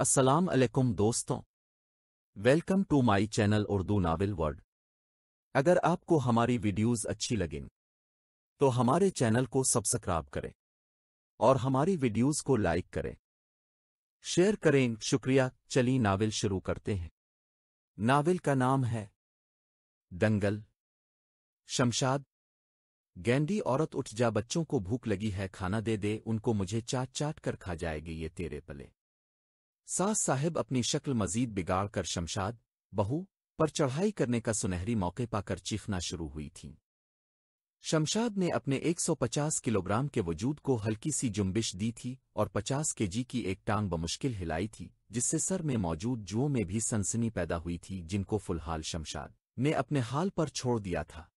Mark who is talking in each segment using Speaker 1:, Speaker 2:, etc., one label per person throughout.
Speaker 1: अस्सलाम वालेकुम दोस्तों welcome to my channel Urdu novel word अगर आपको हमारी वीडियोस अच्छी लगें तो हमारे चैनल को सब्सक्राइब करें और हमारी वीडियोस को लाइक करें शेयर करें शुक्रिया चली नावल शुरू करते हैं नावल का नाम है दंगल शमशाद गेंडी औरत उठ जा बच्चों को भूख लगी है खाना दे दे उनको मुझे चाट चाट कर खा जाएगी ये तेरे पले सास साहिब अपनी शक्ल मजीद बिगाड़ कर शमशाद बहू पर चढ़ाई करने का सुनहरी मौके पाकर चीखना शुरू हुई थी शमशाद ने अपने 150 किलोग्राम के वजूद को हल्की सी जुम्बिश दी थी और 50 केजी की एक टांग बमुश्किल हिलाई थी जिससे सर में मौजूद जुओं में भी सनसनी पैदा हुई थी जिनको फुलहाल शमशाद ने अपने हाल पर छोड़ दिया था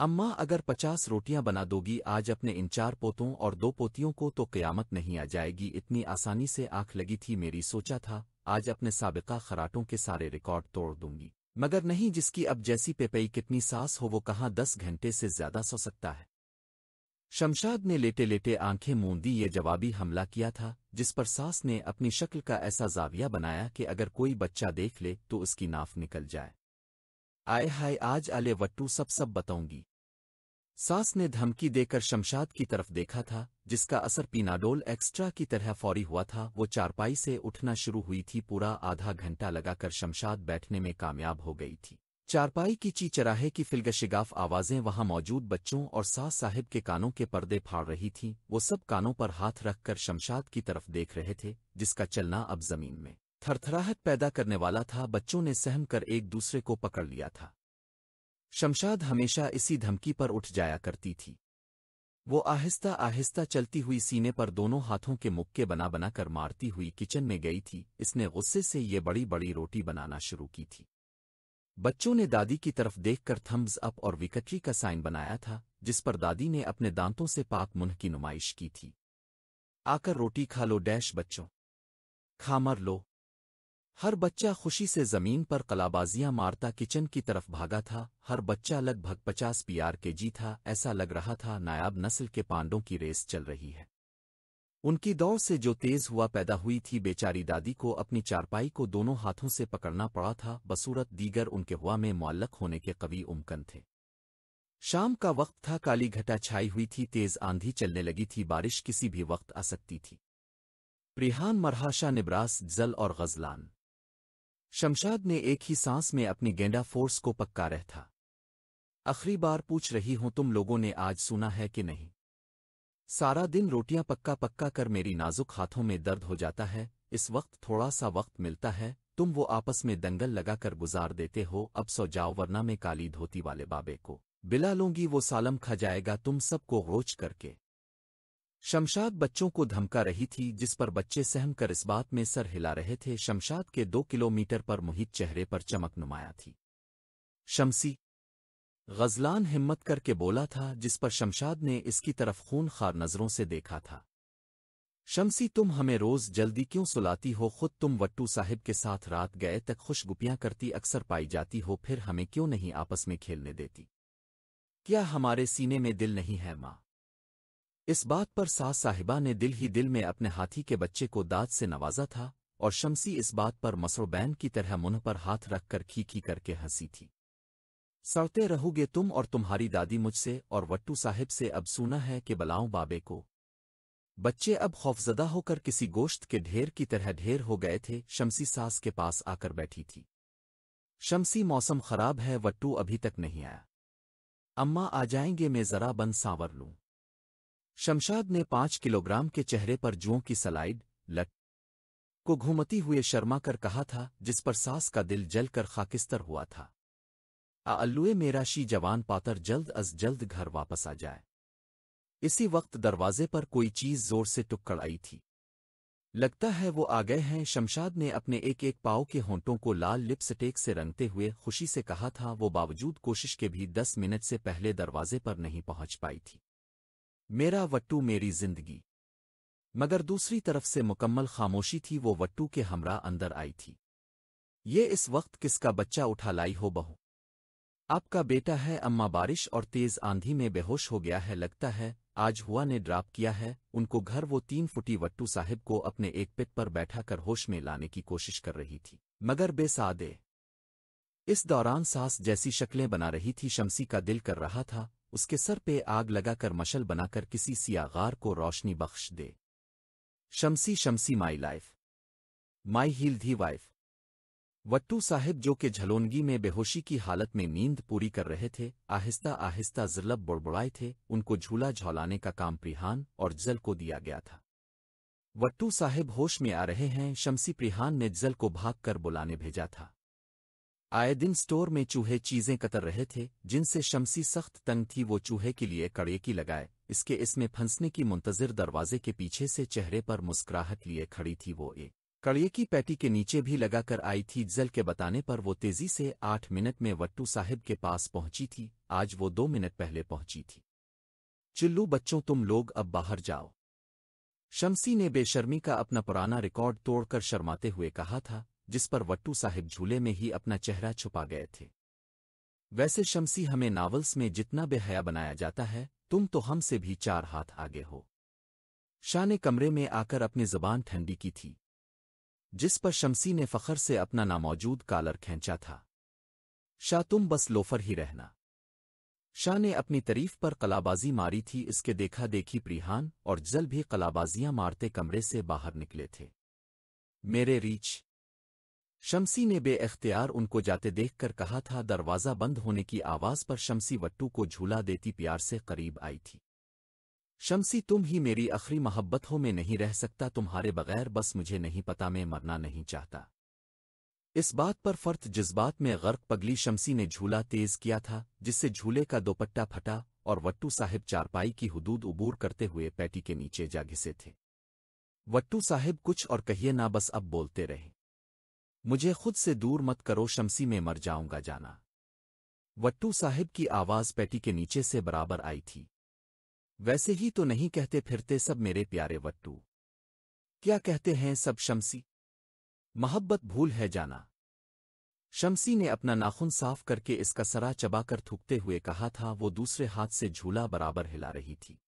Speaker 1: अम्मा अगर पचास रोटियां बना दोगी आज अपने इन चार पोतों और दो पोतियों को तो क़यामत नहीं आ जाएगी इतनी आसानी से आंख लगी थी मेरी सोचा था आज अपने सबका खराटों के सारे रिकॉर्ड तोड़ दूंगी मगर नहीं जिसकी अब जैसी पेपई कितनी सास हो वो कहाँ दस घंटे से ज्यादा सो सकता है शमशाद ने लेटे लेटे आंखें मूंदी ये जवाबी हमला किया था जिस पर सास ने अपनी शक्ल का ऐसा जाविया बनाया कि अगर कोई बच्चा देख ले तो उसकी नाफ निकल जाए आए हाय आज आले वट्टू सब सब बताऊंगी सास ने धमकी देकर शमशाद की तरफ देखा था जिसका असर पीनाडोल एक्स्ट्रा की तरह फौरी हुआ था वो चारपाई से उठना शुरू हुई थी पूरा आधा घंटा लगाकर शमशाद बैठने में कामयाब हो गई थी चारपाई की ची चराहे की फिलगशिगाफ आवाज़ें वहां मौजूद बच्चों और सास साहिब के कानों के पर्दे फाड़ रही थीं वो सब कानों पर हाथ रखकर शमशाद की तरफ देख रहे थे जिसका चलना अब जमीन में थरथराहट पैदा करने वाला था बच्चों ने सहम कर एक दूसरे को पकड़ लिया था शमशाद हमेशा इसी धमकी पर उठ जाया करती थी वो आहिस्ता आहिस्ता चलती हुई सीने पर दोनों हाथों के मुक्के बना बना कर मारती हुई किचन में गई थी इसने गुस्से से ये बड़ी बड़ी रोटी बनाना शुरू की थी बच्चों ने दादी की तरफ देखकर थम्स अप और विकटरी का साइन बनाया था जिस पर दादी ने अपने दांतों से पाक मुन्ह की नुमाइश की थी आकर रोटी खा लो डैश बच्चों खामर लो हर बच्चा खुशी से जमीन पर कलाबाजियां मारता किचन की तरफ भागा था हर बच्चा लगभग पचास पीआर के जी था ऐसा लग रहा था नायाब नस्ल के पांडों की रेस चल रही है उनकी दौड़ से जो तेज हुआ पैदा हुई थी बेचारी दादी को अपनी चारपाई को दोनों हाथों से पकड़ना पड़ा था बसूरत दीगर उनके हुआ में मुअल्लक होने के कवि उमकन थे शाम का वक्त था काली घटा छाई हुई थी तेज आंधी चलने लगी थी बारिश किसी भी वक्त आ सकती थी प्रिहान मरहाशा निब्रास जल और गजलान शमशाद ने एक ही सांस में अपनी गेंडा फोर्स को पक्का रह था आखिरी बार पूछ रही हूं तुम लोगों ने आज सुना है कि नहीं सारा दिन रोटियां पक्का पक्का कर मेरी नाजुक हाथों में दर्द हो जाता है इस वक्त थोड़ा सा वक्त मिलता है तुम वो आपस में दंगल लगाकर गुजार देते हो अब सो जाओ वरना में काली धोती वाले बाबे को बिला लूंगी वो सालम खा जाएगा तुम सबको रोच करके शमशाद बच्चों को धमका रही थी जिस पर बच्चे सहम कर इस बात में सर हिला रहे थे शमशाद के दो किलोमीटर पर मुहित चेहरे पर चमक नुमाया थी शमसी गजलान हिम्मत करके बोला था जिस पर शमशाद ने इसकी तरफ खून खार नज़रों से देखा था शमसी तुम हमें रोज़ जल्दी क्यों सुलाती हो खुद तुम वट्टू साहिब के साथ रात गए तक खुशगुपियां करती अक्सर पाई जाती हो फिर हमें क्यों नहीं आपस में खेलने देती क्या हमारे सीने में दिल नहीं है माँ इस बात पर सास साहिबा ने दिल ही दिल में अपने हाथी के बच्चे को दाद से नवाजा था और शमसी इस बात पर मसरोबैन की तरह मुंह पर हाथ रखकर खीखी करके हंसी थी सड़ते रहोगे तुम और तुम्हारी दादी मुझसे और वट्टू साहिब से अब सुना है कि बलाऊं बाबे को बच्चे अब खौफजदा होकर किसी गोश्त के ढेर की तरह ढेर हो गए थे शमसी सास के पास आकर बैठी थी शमसी मौसम खराब है वट्टू अभी तक नहीं आया अम्मा आ जाएंगे मैं जरा बन सांवर लूं शमशाद ने पांच किलोग्राम के चेहरे पर जुओं की सलाइड लट को घूमती हुए शर्मा कर कहा था जिस पर सास का दिल जलकर खाकिस्तर हुआ था अल्लुए मेरा शी जवान पातर जल्द अज जल्द घर वापस आ जाए इसी वक्त दरवाजे पर कोई चीज जोर से टुक्कड़ आई थी लगता है वो आ गए हैं शमशाद ने अपने एक एक पाव के होंटों को लाल लिपस्टेक से रंगते हुए खुशी से कहा था वो बावजूद कोशिश के भी दस मिनट से पहले दरवाजे पर नहीं पहुंच पाई थी मेरा वट्टू मेरी जिंदगी मगर दूसरी तरफ से मुकम्मल खामोशी थी वो वट्टू के हमरा अंदर आई थी ये इस वक्त किसका बच्चा उठा लाई हो बहू आपका बेटा है अम्मा बारिश और तेज आंधी में बेहोश हो गया है लगता है आज हुआ ने ड्राप किया है उनको घर वो तीन फुटी वट्टू साहिब को अपने एक पिट पर बैठा कर होश में लाने की कोशिश कर रही थी मगर बेसादे इस दौरान सास जैसी शक्लें बना रही थी शमसी का दिल कर रहा था उसके सर पे आग लगाकर मशल बनाकर किसी सियागार को रोशनी बख्श दे Shamsi Shamsi my life my heal the wife Wattu साहिब जो कि झलोनगी में बेहोशी की हालत में नींद पूरी कर रहे थे आहिस्ता आहिस्ता जिलब बुड़बुड़ाए थे उनको झूला झौलाने का काम प्रिहान और जल को दिया गया था वट्टू साहिब होश में आ रहे हैं शमसी प्रिहान ने जल को भाग कर बुलाने भेजा था आए दिन स्टोर में चूहे चीजें कतर रहे थे जिनसे शमसी सख्त तंग थी वो चूहे के लिए कड़े की लगाए इसके इसमें फंसने की मुंतजर दरवाजे के पीछे से चेहरे पर मुस्कुराहट लिए खड़ी थी वो ए कड़िए की पैटी के नीचे भी लगाकर आई थी जल के बताने पर वो तेजी से आठ मिनट में वट्टू साहिब के पास पहुंची थी आज वो दो मिनट पहले पहुंची थी चिल्लू बच्चों तुम लोग अब बाहर जाओ शमसी ने बेशर्मी का अपना पुराना रिकॉर्ड तोड़कर शर्माते हुए कहा था जिस पर वट्टू साहिब झूले में ही अपना चेहरा छुपा गए थे वैसे शमसी हमें नावल्स में जितना बेहया बनाया जाता है तुम तो हमसे भी चार हाथ आगे हो शाह ने कमरे में आकर अपनी जबान ठंडी की थी जिस पर शमसी ने फखर से अपना नामौजूद कालर खेचा था शाह तुम बस लोफर ही रहना शाह ने अपनी तरीफ पर कलाबाजी मारी थी इसके देखा देखी प्रिहान और जल भी कलाबाजियां मारते कमरे से बाहर निकले थे मेरे रीच शमसी ने बेअख्तियार उनको जाते देखकर कहा था दरवाज़ा बंद होने की आवाज़ पर शमसी वट्टू को झूला देती प्यार से करीब आई थी शमसी तुम ही मेरी मोहब्बत मोहब्बतों में नहीं रह सकता तुम्हारे बगैर बस मुझे नहीं पता मैं मरना नहीं चाहता इस बात पर फर्त जज्बात में गर्क पगली शमसी ने झूला तेज किया था जिससे झूले का दोपट्टा फटा और वट्टू साहिब चारपाई की हदूद उबूर करते हुए पैटी के नीचे जा घिसे थे वट्टू साहिब कुछ और कहिए ना बस अब बोलते रहे मुझे खुद से दूर मत करो शमसी में मर जाऊंगा जाना वट्टू साहिब की आवाज़ पैटी के नीचे से बराबर आई थी वैसे ही तो नहीं कहते फिरते सब मेरे प्यारे वट्टू क्या कहते हैं सब शमसी मोहब्बत भूल है जाना शमसी ने अपना नाखून साफ करके इसका सरा चबाकर थूकते हुए कहा था वो दूसरे हाथ से झूला बराबर हिला रही थी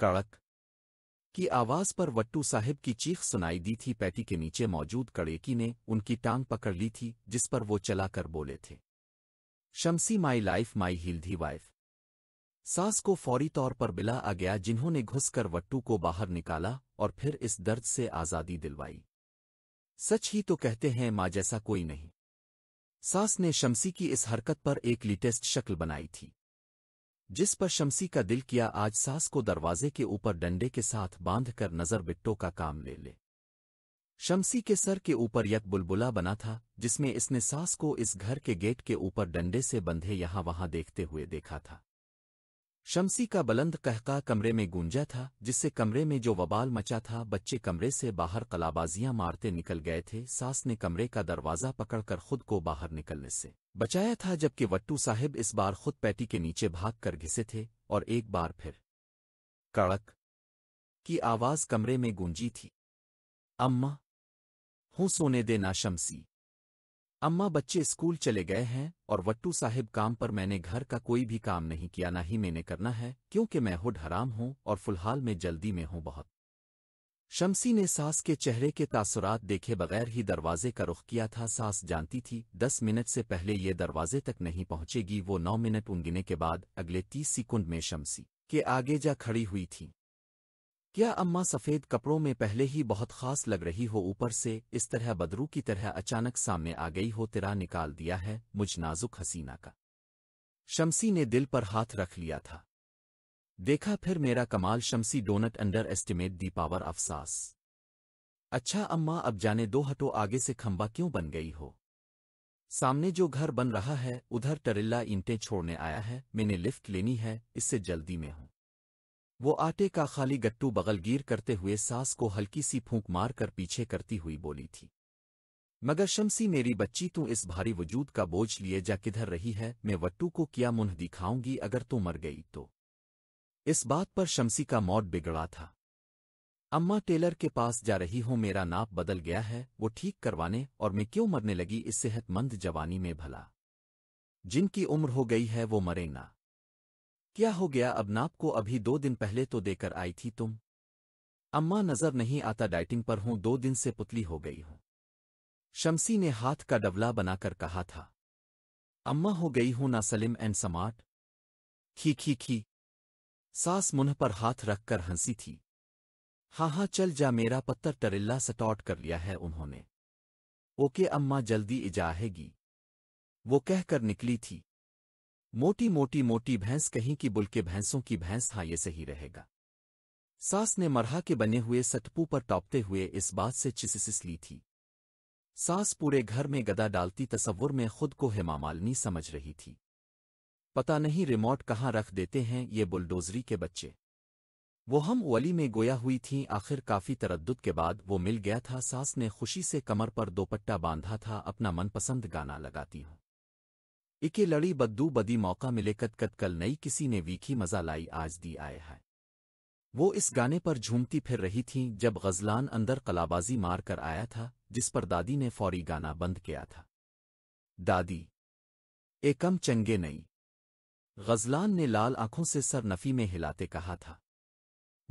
Speaker 1: कड़क की आवाज़ पर वट्टू साहिब की चीख सुनाई दी थी पैटी के नीचे मौजूद कड़ेकी ने उनकी टांग पकड़ ली थी जिस पर वो चलाकर बोले थे शमसी माई लाइफ माई हिल्दी वाइफ सास को फौरी तौर पर बिला आ गया जिन्होंने घुसकर वट्टू को बाहर निकाला और फिर इस दर्द से आज़ादी दिलवाई सच ही तो कहते हैं माँ जैसा कोई नहीं सास ने शमसी की इस हरकत पर एक लेटेस्ट शक्ल बनाई थी जिस पर शमसी का दिल किया आज सास को दरवाजे के ऊपर डंडे के साथ बांधकर नजर बिट्टो का काम ले ले शमसी के सर के ऊपर यक बुलबुला बना था जिसमें इसने सास को इस घर के गेट के ऊपर डंडे से बंधे यहां वहां देखते हुए देखा था शमसी का बुलंद कहका कमरे में गूंजा था जिससे कमरे में जो वबाल मचा था बच्चे कमरे से बाहर कलाबाजियां मारते निकल गए थे सास ने कमरे का दरवाज़ा पकड़कर खुद को बाहर निकलने से बचाया था जबकि वट्टू साहिब इस बार खुद पैटी के नीचे भाग कर घिसे थे और एक बार फिर कड़क की आवाज़ कमरे में गूंजी थी अम्मा हूँ सोने देना शमसी अम्मा बच्चे स्कूल चले गए हैं और वट्टू साहिब काम पर मैंने घर का कोई भी काम नहीं किया ना ही मैंने करना है क्योंकि मैं हुड हराम हूं और फ़िलहाल मैं जल्दी में हूं बहुत शमसी ने सास के चेहरे के तासुरात देखे बगैर ही दरवाजे का रुख किया था सास जानती थी दस मिनट से पहले ये दरवाजे तक नहीं पहुंचेगी वो नौ मिनट उंगने के बाद अगले तीस सेकंड में शमसी के आगे जा खड़ी हुई थी क्या अम्मा सफ़ेद कपड़ों में पहले ही बहुत खास लग रही हो ऊपर से इस तरह बदरू की तरह अचानक सामने आ गई हो तिरा निकाल दिया है मुझ नाजुक हसीना का शमसी ने दिल पर हाथ रख लिया था देखा फिर मेरा कमाल Shamsi don't underestimate the power अफसास अच्छा अम्मा अब जाने दो हटो आगे से खंबा क्यों बन गई हो सामने जो घर बन रहा है उधर टरिल्ला ईंटें छोड़ने आया है मैंने लिफ्ट लेनी है इससे जल्दी में हूं वो आटे का खाली गट्टू बगल गिर करते हुए सास को हल्की सी फूंक मार कर पीछे करती हुई बोली थी मगर शमसी मेरी बच्ची तू इस भारी वजूद का बोझ लिए जा किधर रही है मैं वट्टू को क्या मुन्ह दिखाऊंगी अगर तू मर गई तो इस बात पर शमसी का मौत बिगड़ा था अम्मा टेलर के पास जा रही हो मेरा नाप बदल गया है वो ठीक करवाने और मैं क्यों मरने लगी इस सेहतमंद जवानी में भला जिनकी उम्र हो गई है वो मरे ना क्या हो गया अबनाप को अभी दो दिन पहले तो देकर आई थी तुम अम्मा नजर नहीं आता डाइटिंग पर हूं दो दिन से पुतली हो गई हूं शमसी ने हाथ का डबला बनाकर कहा था अम्मा हो गई हूं ना सलिम एंड समाट खी खी खी सास मुंह पर हाथ रखकर हंसी थी हाँ हाँ चल जा मेरा पत्थर टरिल्ला सटॉट कर लिया है उन्होंने ओके अम्मा जल्दी इजाहेगी वो कहकर निकली थी मोटी मोटी मोटी भैंस कहीं की बुलके भैंसों की भैंस था ये सही रहेगा सास ने मरहा के बने हुए सटपू पर टॉपते हुए इस बात से चिसिस ली थी सास पूरे घर में गदा डालती तस्वुर में खुद को हेमामालनी समझ रही थी पता नहीं रिमोट कहाँ रख देते हैं ये बुलडोजरी के बच्चे वो हम वली में गोया हुई थीं आखिर काफी तरद के बाद वो मिल गया था सास ने खुशी से कमर पर दोपट्टा बांधा था अपना मनपसंद गाना लगाती हूँ इके लड़ी बद्दू बदी मौका मिले कत कत कल नई किसी ने वीखी मजा लाई आज दी आए है वो इस गाने पर झूमती फिर रही थीं जब गजलान अंदर कलाबाजी मार कर आया था जिस पर दादी ने फौरी गाना बंद किया था दादी ए कम चंगे नहीं गजलान ने लाल आंखों से सर नफी में हिलाते कहा था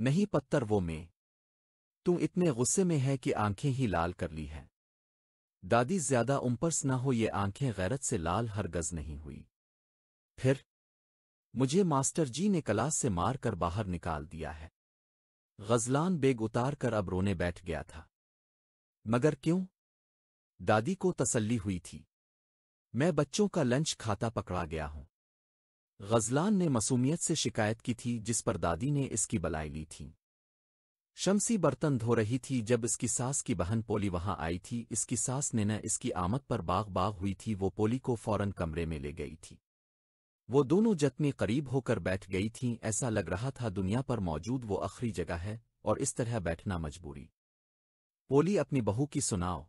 Speaker 1: नहीं पत्थर वो मैं तू इतने गुस्से में है कि आंखें ही लाल कर ली हैं दादी ज्यादा उम्पर्स न हो ये आंखें गैरत से लाल हरगज नहीं हुई फिर मुझे मास्टर जी ने क्लास से मार कर बाहर निकाल दिया है गजलान बेग उतार कर अब रोने बैठ गया था मगर क्यों दादी को तसल्ली हुई थी मैं बच्चों का लंच खाता पकड़ा गया हूं गजलान ने मसूमियत से शिकायत की थी जिस पर दादी ने इसकी बलाई ली थी शमसी बर्तन धो रही थी जब इसकी सास की बहन पोली वहां आई थी इसकी सास ने न इसकी आमद पर बाग बाग हुई थी वो पोली को फौरन कमरे में ले गई थी वो दोनों जतनी करीब होकर बैठ गई थीं ऐसा लग रहा था दुनिया पर मौजूद वो आखिरी जगह है और इस तरह बैठना मजबूरी पोली अपनी बहू की सुनाओ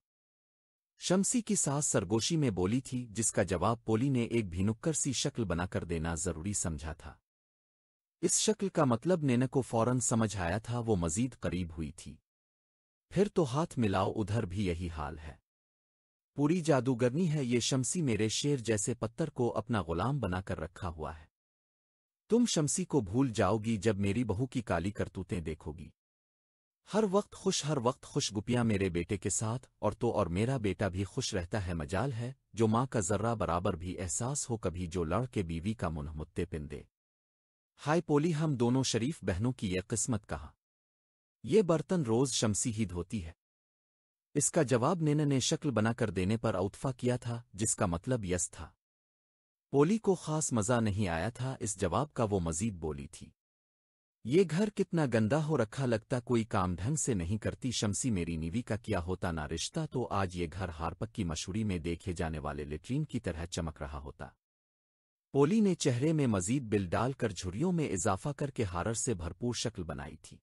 Speaker 1: शमसी की सास सरगोशी में बोली थी जिसका जवाब पोली ने एक भिनुक्कर सी शक्ल बनाकर देना जरूरी समझा था इस शक्ल का मतलब नेना को फौरन समझ आया था वो मजीद करीब हुई थी फिर तो हाथ मिलाओ उधर भी यही हाल है पूरी जादूगरनी है ये शमसी मेरे शेर जैसे पत्थर को अपना गुलाम बनाकर रखा हुआ है तुम शमसी को भूल जाओगी जब मेरी बहू की काली करतूतें देखोगी हर वक्त खुश हर वक्त खुश मेरे बेटे के साथ और तो और मेरा बेटा भी खुश रहता है मजाल है जो माँ का जर्रा बराबर भी एहसास हो कभी जो लड़के बीवी का मुनहमुत्ते पिन दे हाय पोली हम दोनों शरीफ बहनों की यह किस्मत कहा ये बर्तन रोज शमसी ही धोती है इसका जवाब नेना ने शक्ल बनाकर देने पर अउतफा किया था जिसका मतलब यस था पोली को खास मज़ा नहीं आया था इस जवाब का वो मजीद बोली थी ये घर कितना गंदा हो रखा लगता कोई काम ढंग से नहीं करती शमसी मेरी नीवी का किया होता ना रिश्ता तो आज ये घर हारपक की मशहूरी में देखे जाने वाले लेट्रीन की तरह चमक रहा होता पोली ने चेहरे में मजीद बिल डालकर झुरियों में इजाफा करके हारर से भरपूर शक्ल बनाई थी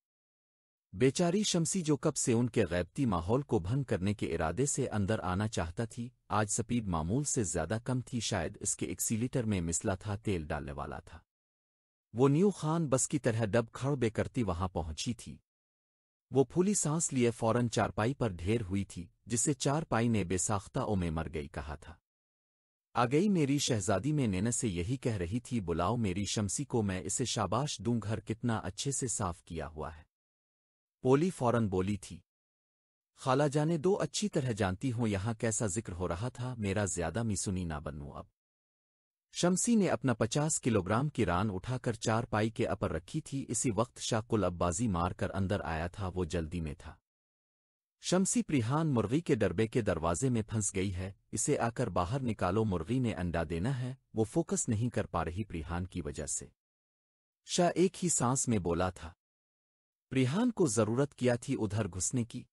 Speaker 1: बेचारी शमसी जो कब से उनके गैबती माहौल को भंग करने के इरादे से अंदर आना चाहता थी आज सपीद मामूल से ज्यादा कम थी शायद इसके एक्सीलीटर में मिसला था तेल डालने वाला था वो न्यू खान बस की तरह डब खड़बे करती वहां पहुंची थी वो फूली सांस लिए फौरन चारपाई पर ढेर हुई थी जिसे चारपाई ने बेसाख्ता ओ में मर गई कहा था आ गई मेरी शहजादी में नैन से यही कह रही थी बुलाओ मेरी शमसी को मैं इसे शाबाश दूं घर कितना अच्छे से साफ किया हुआ है पोली फौरन बोली थी खाला जाने दो अच्छी तरह जानती हूं यहां कैसा जिक्र हो रहा था मेरा ज्यादा मिसुनी ना बनू अब शमसी ने अपना पचास किलोग्राम की रान उठाकर चार पाई के अपर रखी थी इसी वक्त शाकुल अब्बाजी मारकर अंदर आया था वो जल्दी में था शमसी प्रिहान मुर्गी के डरबे के दरवाजे में फंस गई है इसे आकर बाहर निकालो मुर्गी ने अंडा देना है वो फोकस नहीं कर पा रही प्रिहान की वजह से शाह एक ही सांस में बोला था प्रिहान को जरूरत किया थी उधर घुसने की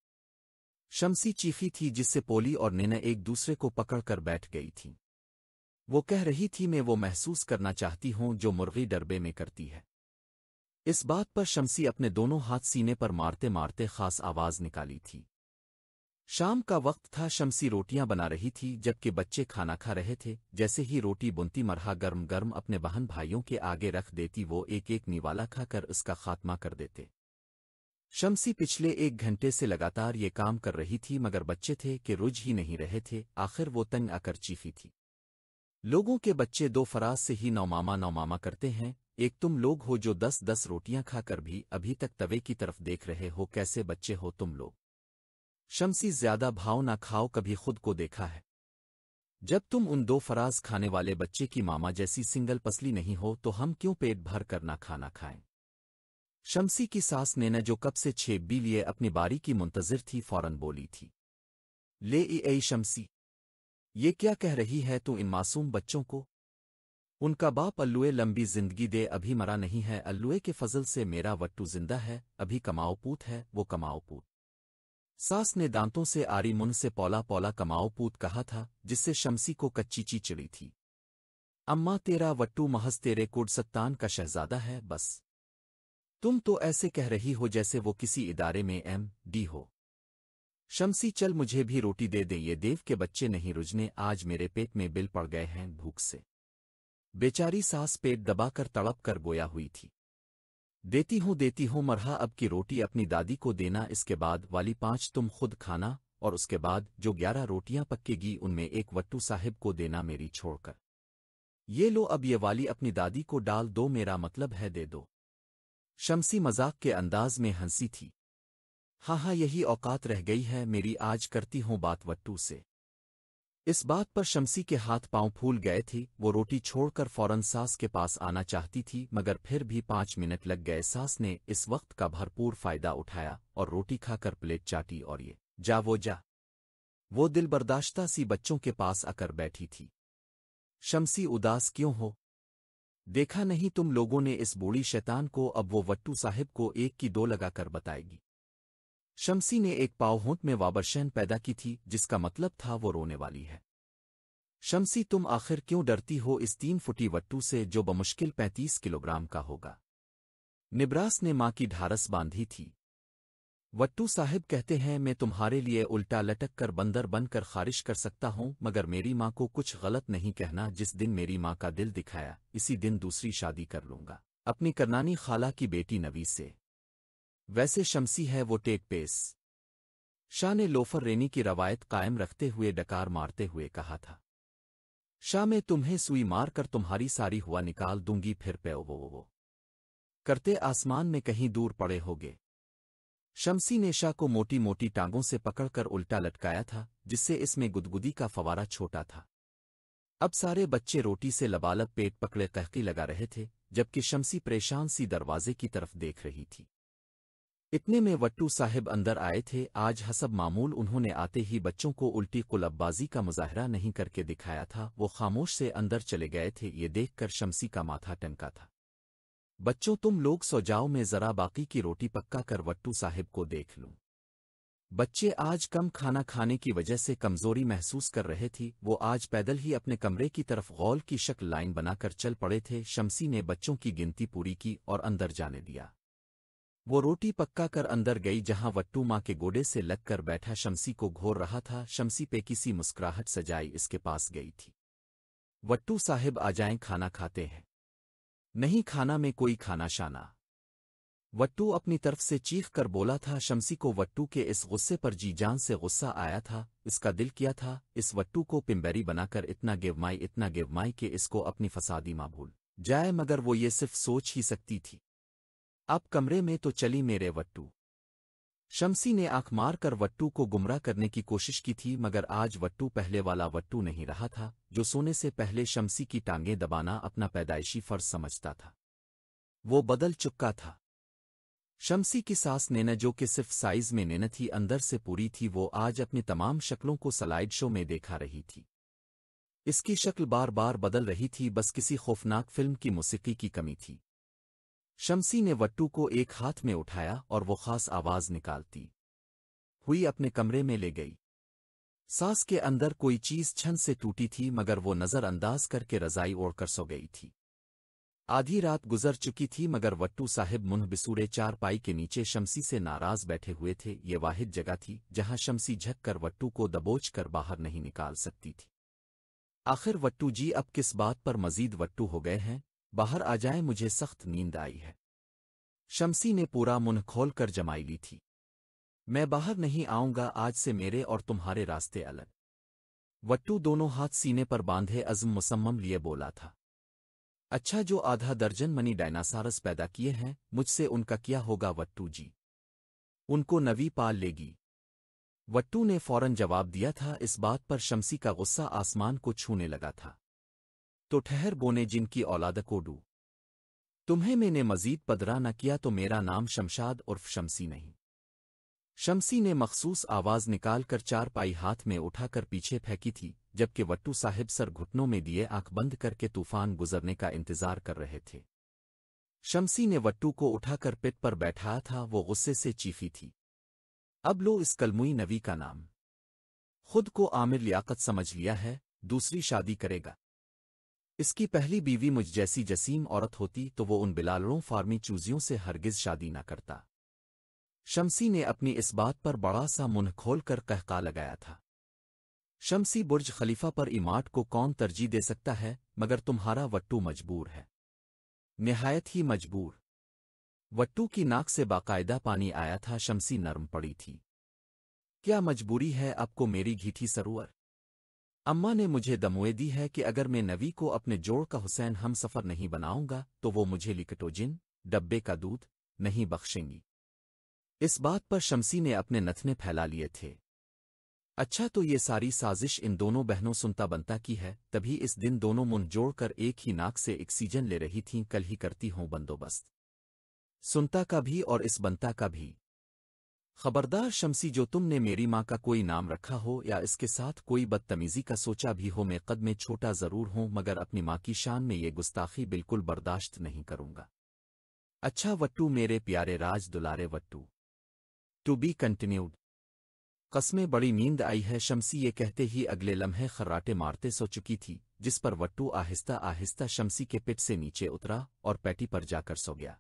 Speaker 1: शमसी चीखी थी जिससे पोली और नेना एक दूसरे को पकड़कर बैठ गई थीं वो कह रही थी मैं वो महसूस करना चाहती हूं जो मुर्गी डरबे में करती है इस बात पर शमसी अपने दोनों हाथ सीने पर मारते मारते खास आवाज निकाली थी शाम का वक्त था शमसी रोटियां बना रही थी जबकि बच्चे खाना खा रहे थे जैसे ही रोटी बुनती मरहा गर्म गर्म अपने बहन भाइयों के आगे रख देती वो एक एक निवाला खाकर उसका खात्मा कर देते शमसी पिछले एक घंटे से लगातार ये काम कर रही थी मगर बच्चे थे कि रुझ ही नहीं रहे थे आखिर वो तंग आकर चीखी थी लोगों के बच्चे दो फराज से ही नौमामा नौमामा करते हैं एक तुम लोग हो जो दस दस रोटियां खाकर भी अभी तक तवे की तरफ देख रहे हो कैसे बच्चे हो तुम लोग शमसी ज्यादा भाव ना खाओ कभी खुद को देखा है जब तुम उन दो फराज खाने वाले बच्चे की मामा जैसी सिंगल पसली नहीं हो तो हम क्यों पेट भर कर ना खाना खाएं शमसी की सास ने न जो कब से छेप भी लिए अपनी बारी की मुंतजर थी फौरन बोली थी ले ई शमसी ये क्या कह रही है तू इन मासूम बच्चों को उनका बाप अल्लुए लंबी जिंदगी दे अभी मरा नहीं है अल्लुए के फजल से मेरा वट्टू जिंदा है अभी कमाओ पूत है वो कमाओ पूत सास ने दांतों से आरी मुन से पौला पौला कमाओ पूत कहा था जिससे शमसी को कच्ची ची चिड़ी थी अम्मा तेरा वट्टू महज तेरे कुर्सत्तान का शहजादा है बस तुम तो ऐसे कह रही हो जैसे वो किसी इदारे में एम डी हो शमसी चल मुझे भी रोटी दे दे ये देव के बच्चे नहीं रुझने आज मेरे पेट में बिल पड़ गए हैं भूख से बेचारी सास पेट दबाकर तड़प कर गोया हुई थी देती हूँ देती हूँ मरहा अब की रोटी अपनी दादी को देना इसके बाद वाली पांच तुम खुद खाना और उसके बाद जो ग्यारह रोटियां पक्केगी उनमें एक वट्टू साहिब को देना मेरी छोड़कर ये लो अब ये वाली अपनी दादी को डाल दो मेरा मतलब है दे दो शमसी मजाक के अंदाज में हंसी थी हाँ हाँ यही औकात रह गई है मेरी आज करती हूँ बात वट्टू से इस बात पर शमसी के हाथ पांव फूल गए थे वो रोटी छोड़कर फौरन सास के पास आना चाहती थी मगर फिर भी पांच मिनट लग गए सास ने इस वक्त का भरपूर फायदा उठाया और रोटी खाकर प्लेट चाटी और ये जा वो जा वो दिल बर्दाश्ता सी बच्चों के पास आकर बैठी थी शमसी उदास क्यों हो देखा नहीं तुम लोगों ने इस बूढ़ी शैतान को अब वो वट्टू साहिब को एक की दो लगाकर बताएगी शमसी ने एक पावहोंठ में वाबरशैन पैदा की थी जिसका मतलब था वो रोने वाली है शमसी तुम आखिर क्यों डरती हो इस तीन फुटी वट्टू से जो बमुश्किल पैंतीस किलोग्राम का होगा निब्रास ने मां की ढारस बांधी थी वट्टू साहिब कहते हैं मैं तुम्हारे लिए उल्टा लटक कर बंदर बनकर खारिश कर सकता हूं मगर मेरी मां को कुछ गलत नहीं कहना जिस दिन मेरी मां का दिल दिखाया इसी दिन दूसरी शादी कर लूंगा अपनी करनानी खाला की बेटी नवी से वैसे शमसी है वो टेक पेस शाह ने लोफर रेनी की रवायत कायम रखते हुए डकार मारते हुए कहा था शाह मैं तुम्हें सुई मार कर तुम्हारी सारी हुआ निकाल दूंगी फिर पे वो वो वो करते आसमान में कहीं दूर पड़े होगे शमसी ने शाह को मोटी मोटी टांगों से पकड़कर उल्टा लटकाया था जिससे इसमें गुदगुदी का फवारा छोटा था अब सारे बच्चे रोटी से लबालब पेट पकड़े कहकी लगा रहे थे जबकि शमसी परेशान सी दरवाजे की तरफ देख रही थी इतने में वट्टू साहिब अंदर आए थे आज हसब मामूल उन्होंने आते ही बच्चों को उल्टी कुलब्बाजी का मुजाहरा नहीं करके दिखाया था वो खामोश से अंदर चले गए थे ये देखकर शमसी का माथा टनका था बच्चों तुम लोग सो जाओ मैं जरा बाकी की रोटी पक्का कर वट्टू साहिब को देख लूं बच्चे आज कम खाना खाने की वजह से कमजोरी महसूस कर रहे थे वो आज पैदल ही अपने कमरे की तरफ गौल की शक्ल लाइन बनाकर चल पड़े थे शमसी ने बच्चों की गिनती पूरी की और अंदर जाने दिया वो रोटी पक्का कर अंदर गई जहां वट्टू माँ के गोडे से लगकर बैठा शमसी को घोर रहा था शमसी पे किसी मुस्कुराहट सजाई इसके पास गई थी वट्टू साहिब आ जाएं खाना खाते हैं नहीं खाना में कोई खाना शाना वट्टू अपनी तरफ से चीख कर बोला था शमसी को वट्टू के इस गुस्से पर जी जान से गुस्सा आया था इसका दिल किया था इस वट्टू को पिम्बेरी बनाकर इतना गेवमाई इतना गेवमाई कि इसको अपनी फसादी माँ भूल जाए मगर वो ये सिर्फ सोच ही सकती थी अब कमरे में तो चली मेरे वट्टू शमसी ने आंख मार कर वट्टू को गुमराह करने की कोशिश की थी मगर आज वट्टू पहले वाला वट्टू नहीं रहा था जो सोने से पहले शमसी की टांगें दबाना अपना पैदाइशी फर्ज समझता था वो बदल चुका था शमसी की सास नेना जो कि सिर्फ साइज में नेना थी अंदर से पूरी थी वो आज अपनी तमाम शक्लों को सलाइड शो में देखा रही थी इसकी शक्ल बार बार बदल रही थी बस किसी खौफनाक फिल्म की मौसीकी की कमी थी शमसी ने वट्टू को एक हाथ में उठाया और वो खास आवाज निकालती हुई अपने कमरे में ले गई सास के अंदर कोई चीज छन से टूटी थी मगर वो नजरअंदाज करके रजाई ओढ़कर सो गई थी आधी रात गुजर चुकी थी मगर वट्टू साहिब मुंह बिसूरे पाई के नीचे शमसी से नाराज बैठे हुए थे ये वाहिद जगह थी जहां शमसी झक कर वट्टू को दबोच कर बाहर नहीं निकाल सकती थी आखिर वट्टू जी अब किस बात पर मजीद वट्टू हो गए हैं बाहर आ जाए मुझे सख्त नींद आई है शमसी ने पूरा मुंह खोल कर जमाई ली थी मैं बाहर नहीं आऊंगा आज से मेरे और तुम्हारे रास्ते अलग वट्टू दोनों हाथ सीने पर बांधे अजम मुसम्म लिए बोला था अच्छा जो आधा दर्जन मनी डायनासारस पैदा किए हैं मुझसे उनका क्या होगा वट्टू जी उनको नवी पाल लेगी वट्टू ने फौरन जवाब दिया था इस बात पर शमसी का गुस्सा आसमान को छूने लगा था तो ठहर बोने जिनकी औलाद को डू तुम्हें मैंने मजीद पदरा न किया तो मेरा नाम शमशाद उर्फ शमसी नहीं शमसी ने मखसूस आवाज निकालकर चार पाई हाथ में उठाकर पीछे फेंकी थी जबकि वट्टू साहिब सर घुटनों में दिए आंख बंद करके तूफान गुजरने का इंतजार कर रहे थे शमसी ने वट्टू को उठाकर पिट पर बैठाया था वो गुस्से से चीफी थी अब लो इस कलमुई नवी का नाम खुद को आमिर लियाकत समझ लिया है दूसरी शादी करेगा इसकी पहली बीवी मुझ जैसी जसीम औरत होती तो वो उन बिलालड़ों फार्मी चूजियों से हरगिज शादी न करता शमसी ने अपनी इस बात पर बड़ा सा मुंह खोल कर कहका लगाया था शमसी बुर्ज खलीफा पर इमाट को कौन तरजीह दे सकता है मगर तुम्हारा वट्टू मजबूर है नहायत ही मजबूर वट्टू की नाक से बाकायदा पानी आया था शमसी नरम पड़ी थी क्या मजबूरी है आपको मेरी घीठी सरोवर अम्मा ने मुझे दमोए दी है कि अगर मैं नवी को अपने जोड़ का हुसैन हम सफ़र नहीं बनाऊंगा तो वो मुझे लिकटोजिन डब्बे का दूध नहीं बख्शेंगी इस बात पर शमसी ने अपने नथने फैला लिए थे अच्छा तो ये सारी साजिश इन दोनों बहनों सुनता बनता की है तभी इस दिन दोनों मुन जोड़कर एक ही नाक से ऑक्सीजन ले रही थीं कल ही करती हूं बंदोबस्त सुनता का भी और इस बनता का भी खबरदार शमसी जो तुमने मेरी माँ का कोई नाम रखा हो या इसके साथ कोई बदतमीजी का सोचा भी हो मैं कदम छोटा ज़रूर हूं मगर अपनी माँ की शान में ये गुस्ताखी बिल्कुल बर्दाश्त नहीं करूँगा अच्छा वट्टू मेरे प्यारे राज दुलारे वट्टू टू बी कंटिन्यूड कस्में बड़ी नींद आई है शमसी ये कहते ही अगले लम्हे खर्राटे मारते सो चुकी थी जिस पर वट्टू आहिस्ता आहिस्ता शमसी के पिट से नीचे उतरा और पैटी पर जाकर सो गया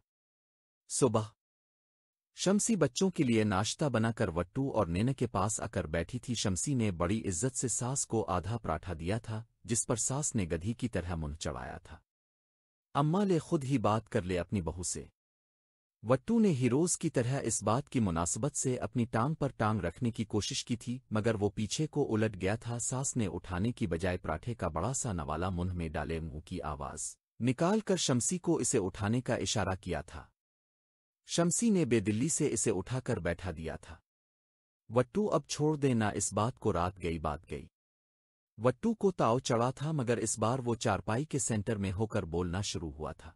Speaker 1: सुबह शमसी बच्चों के लिए नाश्ता बनाकर वट्टू और नेना के पास आकर बैठी थी शमसी ने बड़ी इज्जत से सास को आधा पराठा दिया था जिस पर सास ने गधी की तरह मुंह चढ़ाया था अम्मा ले खुद ही बात कर ले अपनी बहू से वट्टू ने हीरोज की तरह इस बात की मुनासबत से अपनी टांग पर टांग रखने की कोशिश की थी मगर वो पीछे को उलट गया था सास ने उठाने की बजाय पराठे का बड़ा सा नवाला मुंह में डाले मुंह की आवाज निकालकर शमसी को इसे उठाने का इशारा किया था शमसी ने बेदिल्ली से इसे उठाकर बैठा दिया था वट्टू अब छोड़ देना इस बात को रात गई बात गई वट्टू को ताव चढ़ा था मगर इस बार वो चारपाई के सेंटर में होकर बोलना शुरू हुआ था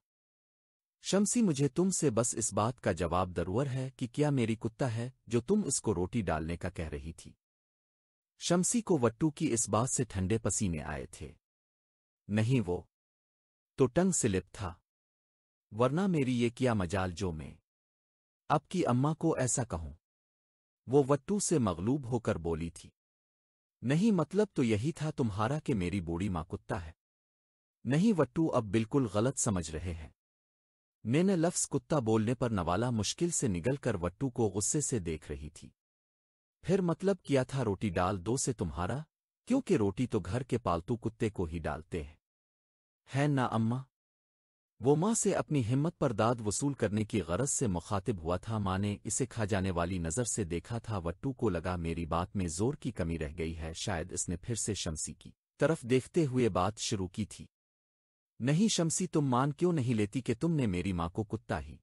Speaker 1: शमसी मुझे तुमसे बस इस बात का जवाब दरूर है कि क्या मेरी कुत्ता है जो तुम इसको रोटी डालने का कह रही थी शमसी को वट्टू की इस बात से ठंडे पसीने आए थे नहीं वो तो टंग स्लिप था वरना मेरी ये किया मजाल जो में आपकी अम्मा को ऐसा कहूं वो वट्टू से मगलूब होकर बोली थी नहीं मतलब तो यही था तुम्हारा कि मेरी बूढ़ी माँ कुत्ता है नहीं वट्टू अब बिल्कुल गलत समझ रहे हैं मैंने लफ्स कुत्ता बोलने पर नवाला मुश्किल से निगलकर वट्टू को गुस्से से देख रही थी फिर मतलब किया था रोटी डाल दो से तुम्हारा क्योंकि रोटी तो घर के पालतू कुत्ते को ही डालते हैं है ना अम्मा वो माँ से अपनी हिम्मत पर दाद वसूल करने की गरज से मुखातिब हुआ था माँ ने इसे खा जाने वाली नज़र से देखा था वट्टू को लगा मेरी बात में जोर की कमी रह गई है शायद इसने फिर से शमसी की तरफ देखते हुए बात शुरू की थी नहीं शमसी तुम मान क्यों नहीं लेती कि तुमने मेरी माँ को कुत्ता ही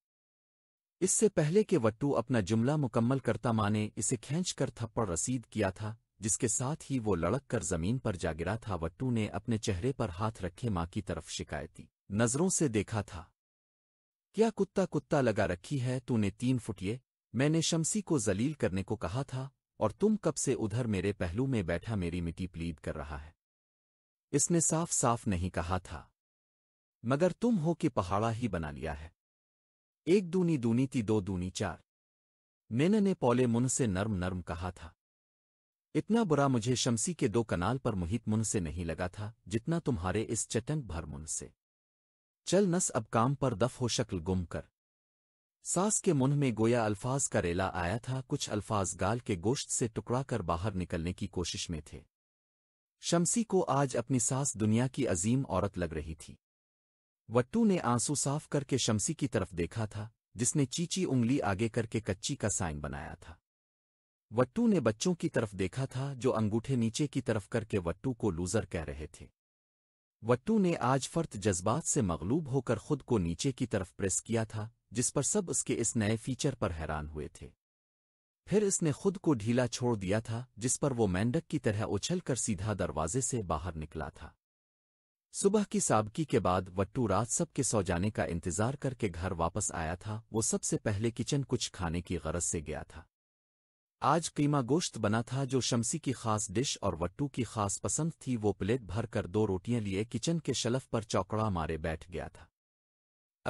Speaker 1: इससे पहले कि वट्टू अपना जुमला मुकम्मल करता माँ ने इसे खींच कर थप्पड़ रसीद किया था जिसके साथ ही वो लड़क कर जमीन पर जा गिरा था वट्टू ने अपने चेहरे पर हाथ रखे माँ की तरफ शिकायती नज़रों से देखा था क्या कुत्ता कुत्ता लगा रखी है तूने तीन फुटिए मैंने शमसी को जलील करने को कहा था और तुम कब से उधर मेरे पहलू में बैठा मेरी मिट्टी प्लीद कर रहा है इसने साफ साफ नहीं कहा था मगर तुम हो कि पहाड़ा ही बना लिया है एक दूनी दूनी ती दो दूनी चार मेन ने पौले मुन से नर्म नर्म कहा था इतना बुरा मुझे शमसी के दो कनाल पर मुहित मुन से नहीं लगा था जितना तुम्हारे इस चटंक भर मुन से चल नस अब काम पर दफ हो शक्ल गुम कर सास के मुन में गोया अल्फाज का रेला आया था कुछ अल्फाज गाल के गोश्त से टुकड़ा कर बाहर निकलने की कोशिश में थे शमसी को आज अपनी सास दुनिया की अजीम औरत लग रही थी वट्टू ने आंसू साफ करके शमसी की तरफ देखा था जिसने चीची उंगली आगे करके कच्ची का साइन बनाया था वट्टू ने बच्चों की तरफ देखा था जो अंगूठे नीचे की तरफ करके वट्टू को लूजर कह रहे थे वट्टू ने आज फर्त जज्बात से मगलूब होकर खुद को नीचे की तरफ प्रेस किया था जिस पर सब उसके इस नए फीचर पर हैरान हुए थे फिर इसने खुद को ढीला छोड़ दिया था जिस पर वो मेंढक की तरह उछलकर सीधा दरवाजे से बाहर निकला था सुबह की साबकी के बाद वट्टू रात सब के सौ जाने का इंतजार करके घर वापस आया था वो सबसे पहले किचन कुछ खाने की गरज से गया था आज कीमा गोश्त बना था जो शमसी की खास डिश और वट्टू की खास पसंद थी वो प्लेट भर कर दो रोटियां लिए किचन के शलफ पर चौकड़ा मारे बैठ गया था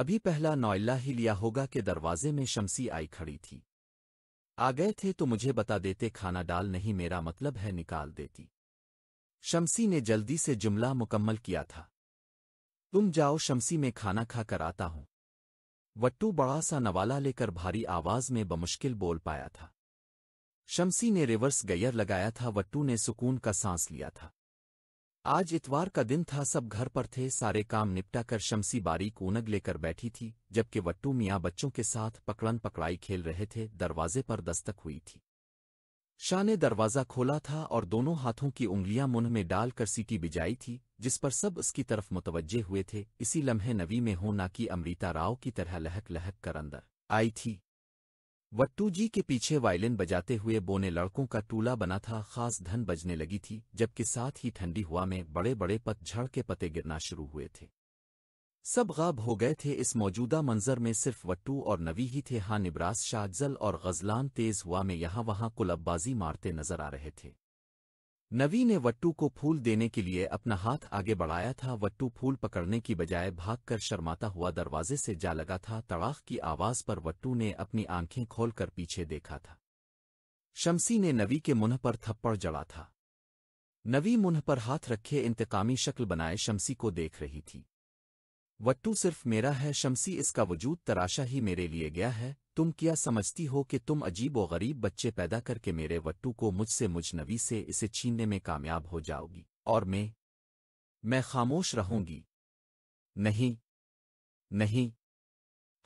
Speaker 1: अभी पहला नोयला ही लिया होगा के दरवाजे में शमसी आई खड़ी थी आ गए थे तो मुझे बता देते खाना डाल नहीं मेरा मतलब है निकाल देती शमसी ने जल्दी से जुमला मुकम्मल किया था तुम जाओ शमसी में खाना खाकर आता हूं वट्टू बड़ा सा नवाला लेकर भारी आवाज में बमुश्किल बोल पाया था शमसी ने रिवर्स गैयर लगाया था वट्टू ने सुकून का सांस लिया था आज इतवार का दिन था सब घर पर थे सारे काम निपटा कर शमसी बारीक ऊनग लेकर बैठी थी जबकि वट्टू मियाँ बच्चों के साथ पकड़न पकड़ाई खेल रहे थे दरवाजे पर दस्तक हुई थी शाह ने दरवाज़ा खोला था और दोनों हाथों की उंगलियां मुन्ह में डालकर सीटी बिजाई थी जिस पर सब उसकी तरफ मुतवजे हुए थे इसी लम्हे नवी में हो ना कि अमृता राव की तरह लहक लहक कर अंदर आई थी वट्टू जी के पीछे वायलिन बजाते हुए बोने लड़कों का टूला बना था खास धन बजने लगी थी जबकि साथ ही ठंडी हुआ में बड़े बड़े पतझड़ के पते गिरना शुरू हुए थे सब गाब हो गए थे इस मौजूदा मंजर में सिर्फ वट्टू और नवी ही थे हाँ निबरास शाहजल और गजलान तेज हुआ में यहां वहां कुलब्बाजी मारते नजर आ रहे थे नवी ने वट्टू को फूल देने के लिए अपना हाथ आगे बढ़ाया था वट्टू फूल पकड़ने की बजाय भागकर शर्माता हुआ दरवाजे से जा लगा था तड़ाख की आवाज़ पर वट्टू ने अपनी आंखें खोलकर पीछे देखा था शमसी ने नवी के मुंह पर थप्पड़ जड़ा था नवी मुंह पर हाथ रखे इंतकामी शक्ल बनाए शमसी को देख रही थी वट्टू सिर्फ मेरा है शमसी इसका वजूद तराशा ही मेरे लिए गया है तुम क्या समझती हो कि तुम अजीब व गरीब बच्चे पैदा करके मेरे वट्टू को मुझसे मुजनवी से इसे छीनने में कामयाब हो जाओगी और मैं मैं खामोश रहूंगी नहीं नहीं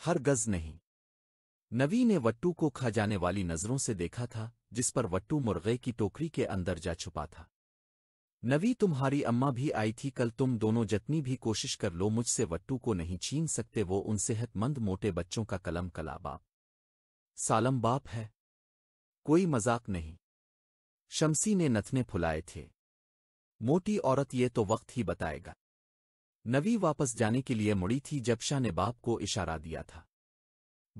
Speaker 1: हर गज नहीं नवी ने वट्टू को खा जाने वाली नज़रों से देखा था जिस पर वट्टू मुर्गे की टोकरी के अंदर जा छुपा था नवी तुम्हारी अम्मा भी आई थी कल तुम दोनों जतनी भी कोशिश कर लो मुझसे वट्टू को नहीं छीन सकते वो उन सेहतमंद मोटे बच्चों का कलम कला बाप सालम बाप है कोई मजाक नहीं शमसी ने नथने फुलाए थे मोटी औरत ये तो वक्त ही बताएगा नवी वापस जाने के लिए मुड़ी थी जब शाह ने बाप को इशारा दिया था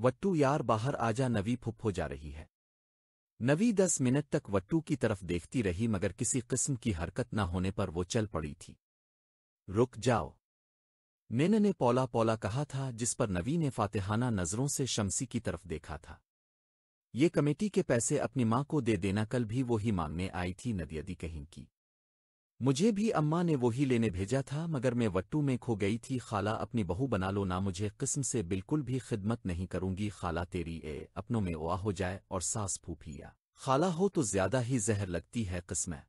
Speaker 1: वट्टू यार बाहर आजा नवी फुप्फो जा रही है नवी दस मिनट तक वट्टू की तरफ देखती रही मगर किसी किस्म की हरकत न होने पर वो चल पड़ी थी रुक जाओ मेन ने पौला पौला कहा था जिस पर नवी ने फातेहाना नज़रों से शमसी की तरफ देखा था ये कमेटी के पैसे अपनी माँ को दे देना कल भी वो ही मांगने आई थी नदियदी कहीं की मुझे भी अम्मा ने वही लेने भेजा था मगर मैं वट्टू में खो गई थी खाला अपनी बहू बना लो ना मुझे किस्म से बिल्कुल भी खिदमत नहीं करूंगी खाला तेरी ए अपनों में ओआ हो जाए और सास फूफिया खाला हो तो ज्यादा ही जहर लगती है किस्में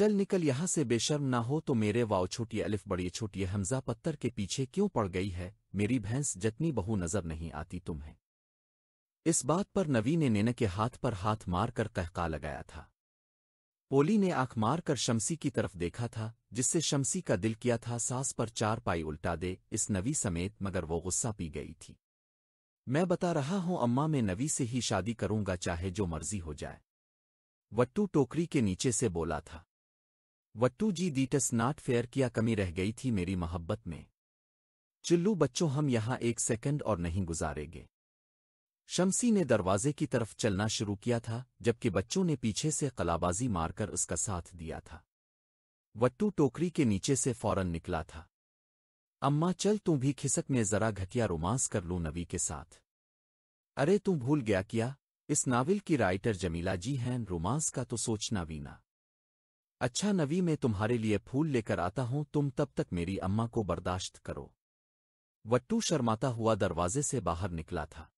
Speaker 1: चल निकल यहां से बेशर्म ना हो तो मेरे वाओ छोटी अलिफ बड़ी छोटी हमजा पत्थर के पीछे क्यों पड़ गई है मेरी भैंस जतनी बहू नजर नहीं आती तुम्हें इस बात पर नवी ने नैना के हाथ पर हाथ मारकर कहका लगाया था पोली ने आंख मार कर शमसी की तरफ देखा था जिससे शमसी का दिल किया था सास पर चार पाई उल्टा दे इस नवी समेत मगर वो गुस्सा पी गई थी मैं बता रहा हूं अम्मा मैं नवी से ही शादी करूंगा चाहे जो मर्जी हो जाए वट्टू टोकरी के नीचे से बोला था वट्टू जी दीटस नाट फेयर किया कमी रह गई थी मेरी मोहब्बत में चिल्लू बच्चों हम यहाँ एक सेकंड और नहीं गुजारेंगे शमसी ने दरवाजे की तरफ चलना शुरू किया था जबकि बच्चों ने पीछे से कलाबाजी मारकर उसका साथ दिया था वट्टू टोकरी के नीचे से फौरन निकला था अम्मा चल तू भी खिसक में जरा घटिया रोमांस कर लूँ नवी के साथ अरे तू भूल गया क्या इस नावल की राइटर जमीला जी हैं रोमांस का तो सोचना वीना अच्छा नवी मैं तुम्हारे लिए फूल लेकर आता हूं तुम तब तक मेरी अम्मा को बर्दाश्त करो वट्टू शर्माता हुआ दरवाजे से बाहर निकला था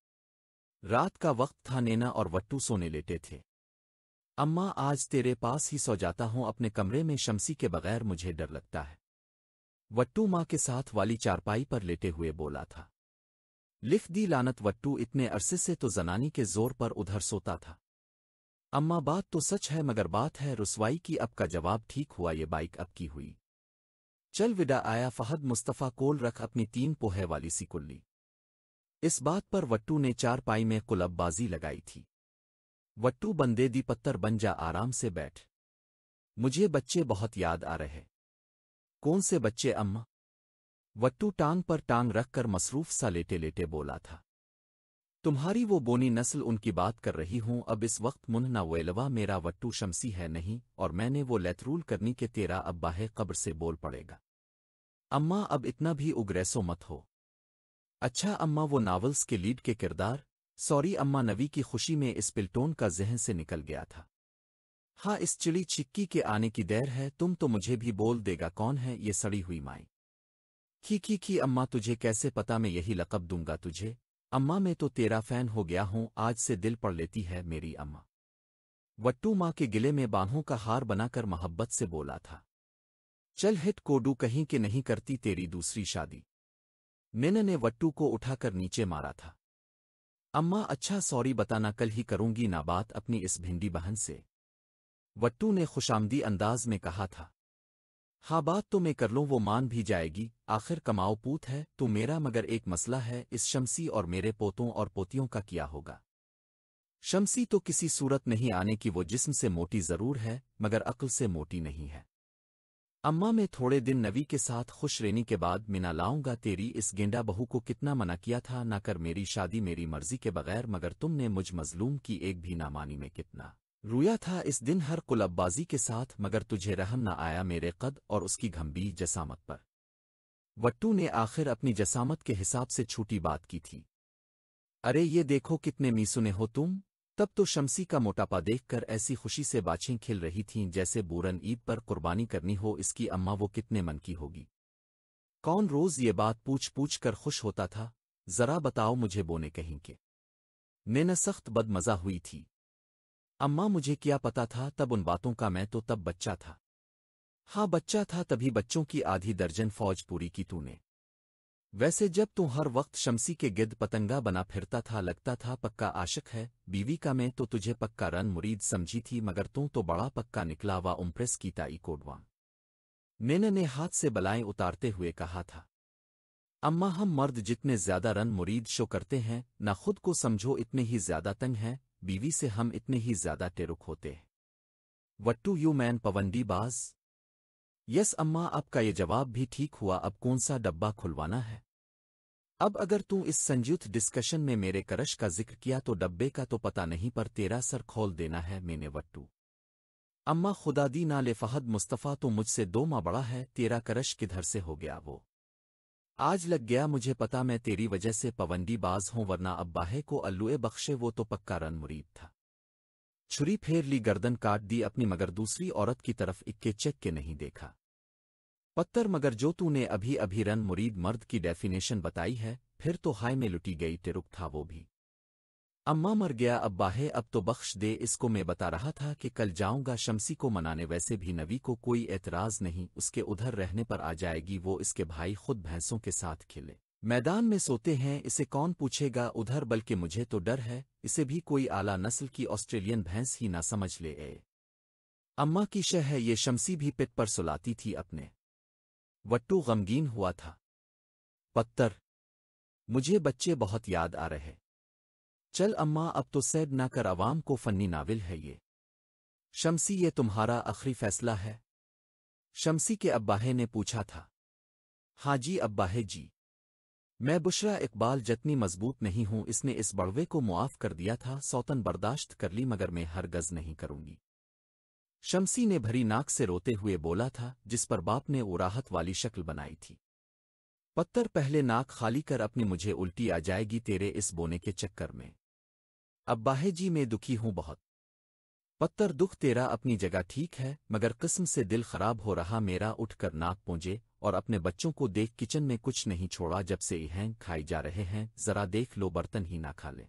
Speaker 1: रात का वक्त था नैना और वट्टू सोने लेटे थे अम्मा आज तेरे पास ही सो जाता हूं अपने कमरे में शमसी के बगैर मुझे डर लगता है वट्टू माँ के साथ वाली चारपाई पर लेटे हुए बोला था लिख दी लानत वट्टू इतने अरसे से तो जनानी के जोर पर उधर सोता था अम्मा बात तो सच है मगर बात है रसवाई की अब का जवाब ठीक हुआ ये बाइक अब की हुई चल विदा आया फहद मुस्तफ़ा कोल रख अपनी तीन पोहे वाली सी कुल्ली इस बात पर वट्टू ने चारपाई में कुलबबाजी लगाई थी वट्टू बंदे दी पत्थर बन जा आराम से बैठ मुझे बच्चे बहुत याद आ रहे कौन से बच्चे अम्मा वट्टू टांग पर टांग रखकर मसरूफ सा लेटे लेटे बोला था तुम्हारी वो बोनी नस्ल उनकी बात कर रही हूं अब इस वक्त मुन्ना वेलवा मेरा वट्टू शमसी है नहीं और मैंने वो लेथरूल करनी के तेरा अब्बाह कब्र से बोल पड़ेगा अम्मा अब इतना भी उग्रैसो मत हो अच्छा अम्मा वो नावल्स के लीड के किरदार सॉरी अम्मा नवी की खुशी में इस पिल्टोन का जहन से निकल गया था हाँ इस चिड़ी छिक्की के आने की देर है तुम तो मुझे भी बोल देगा कौन है ये सड़ी हुई माई खी खी खी अम्मा तुझे कैसे पता मैं यही लकब दूंगा तुझे अम्मा मैं तो तेरा फैन हो गया हूं आज से दिल पड़ लेती है मेरी अम्मा वट्टू माँ के गिले में बाहों का हार बनाकर मोहब्बत से बोला था चल हिट कोडू कहीं के नहीं करती तेरी दूसरी शादी मीना ने वट्टू को उठाकर नीचे मारा था अम्मा अच्छा सॉरी बताना कल ही करूंगी ना बात अपनी इस भिंडी बहन से वट्टू ने खुशामदी अंदाज में कहा था हाँ बात तो मैं कर लूँ वो मान भी जाएगी आखिर कमाओ पूत है तो मेरा मगर एक मसला है इस शमसी और मेरे पोतों और पोतियों का किया होगा शमसी तो किसी सूरत नहीं आने की वो जिस्म से मोटी ज़रूर है मगर अक्ल से मोटी नहीं है अम्मा मैं थोड़े दिन नवी के साथ खुश रहने के बाद मिना लाऊंगा तेरी इस गेंडा बहू को कितना मना किया था ना कर मेरी शादी मेरी मर्जी के बगैर मगर तुमने मुझ मजलूम की एक भी नामानी में कितना रुया था इस दिन हर कुलब्बाजी के साथ मगर तुझे रहम न आया मेरे कद और उसकी गंभीर जसामत पर वट्टू ने आखिर अपनी जसामत के हिसाब से छूटी बात की थी अरे ये देखो कितने मीसुने हो तुम तब तो शमसी का मोटापा देखकर ऐसी खुशी से बाछें खिल रही थीं जैसे बोरन ईद पर कुर्बानी करनी हो इसकी अम्मा वो कितने मन की होगी कौन रोज ये बात पूछ पूछ कर खुश होता था जरा बताओ मुझे बोने कहीं के मैंने सख्त बदमजा हुई थी अम्मा मुझे क्या पता था तब उन बातों का मैं तो तब बच्चा था हाँ बच्चा था तभी बच्चों की आधी दर्जन फौज पूरी की तूने वैसे जब तू हर वक्त शमसी के गिद पतंगा बना फिरता था लगता था पक्का आशिक है बीवी का मैं तो तुझे पक्का रन मुरीद समझी थी मगर तू तो बड़ा पक्का निकला वा उम्प्रेस की ताई कोडवा मैंने ने हाथ से बलाएं उतारते हुए कहा था अम्मा हम मर्द जितने ज्यादा रन मुरीद शो करते हैं न खुद को समझो इतने ही ज्यादा तंग हैं बीवी से हम इतने ही ज्यादा टेरुक होते हैं वट्टू यू मैन पवंडी बाज़ यस अम्मा आपका ये जवाब भी ठीक हुआ अब कौन सा डब्बा खुलवाना है अब अगर तू इस संयुक्त डिस्कशन में मेरे करश का जिक्र किया तो डब्बे का तो पता नहीं पर तेरा सर खोल देना है मैंने वट्टू अम्मा खुदादी नाले फहद मुस्तफ़ा तो मुझसे दो माँ बड़ा है तेरा करश किधर से हो गया वो आज लग गया मुझे पता मैं तेरी वजह से पवंडी बाज हूं वरना अब्बाहे को अल्लुए बख्शे वो तो पक्का रन मुरीद था छुरी फेर ली गर्दन काट दी अपनी मगर दूसरी औरत की तरफ इक्के चेक के नहीं देखा पत्थर मगर जो तूने अभी अभी रन मुरीद मर्द की डेफिनेशन बताई है फिर तो हाय में लुटी गई तिरुक था वो भी अम्मा मर गया अब बाहे अब तो बख्श दे इसको मैं बता रहा था कि कल जाऊंगा शमसी को मनाने वैसे भी नवी को कोई एतराज़ नहीं उसके उधर रहने पर आ जाएगी वो इसके भाई खुद भैंसों के साथ खिले मैदान में सोते हैं इसे कौन पूछेगा उधर बल्कि मुझे तो डर है इसे भी कोई आला नस्ल की ऑस्ट्रेलियन भैंस ही ना समझ ले ए अम्मा की शह है ये शमसी भी पिट पर सुलाती थी अपने वट्टू गमगीन हुआ था पत्तर मुझे बच्चे बहुत याद आ रहे चल अम्मा अब तो सैद ना कर अवाम को फन्नी नाविल है ये शमसी ये तुम्हारा आखिरी फैसला है शमसी के अब्बाहे ने पूछा था हाजी अब्बाहे जी मैं बुशरा इकबाल जतनी मजबूत नहीं हूं इसने इस बड़वे को मुआफ कर दिया था सौतन बर्दाश्त कर ली मगर मैं हरगज नहीं करूंगी शमसी ने भरी नाक से रोते हुए बोला था जिस पर बाप ने उराहत वाली शक्ल बनाई थी पत्थर पहले नाक खाली कर अपनी मुझे उल्टी आ जाएगी तेरे इस बोने के चक्कर में अब बाहे जी मैं दुखी हूं बहुत पत्थर दुख तेरा अपनी जगह ठीक है मगर किस्म से दिल खराब हो रहा मेरा उठकर नाक पूंजे और अपने बच्चों को देख किचन में कुछ नहीं छोड़ा जब से हैं खाई जा रहे हैं जरा देख लो बर्तन ही ना खा ले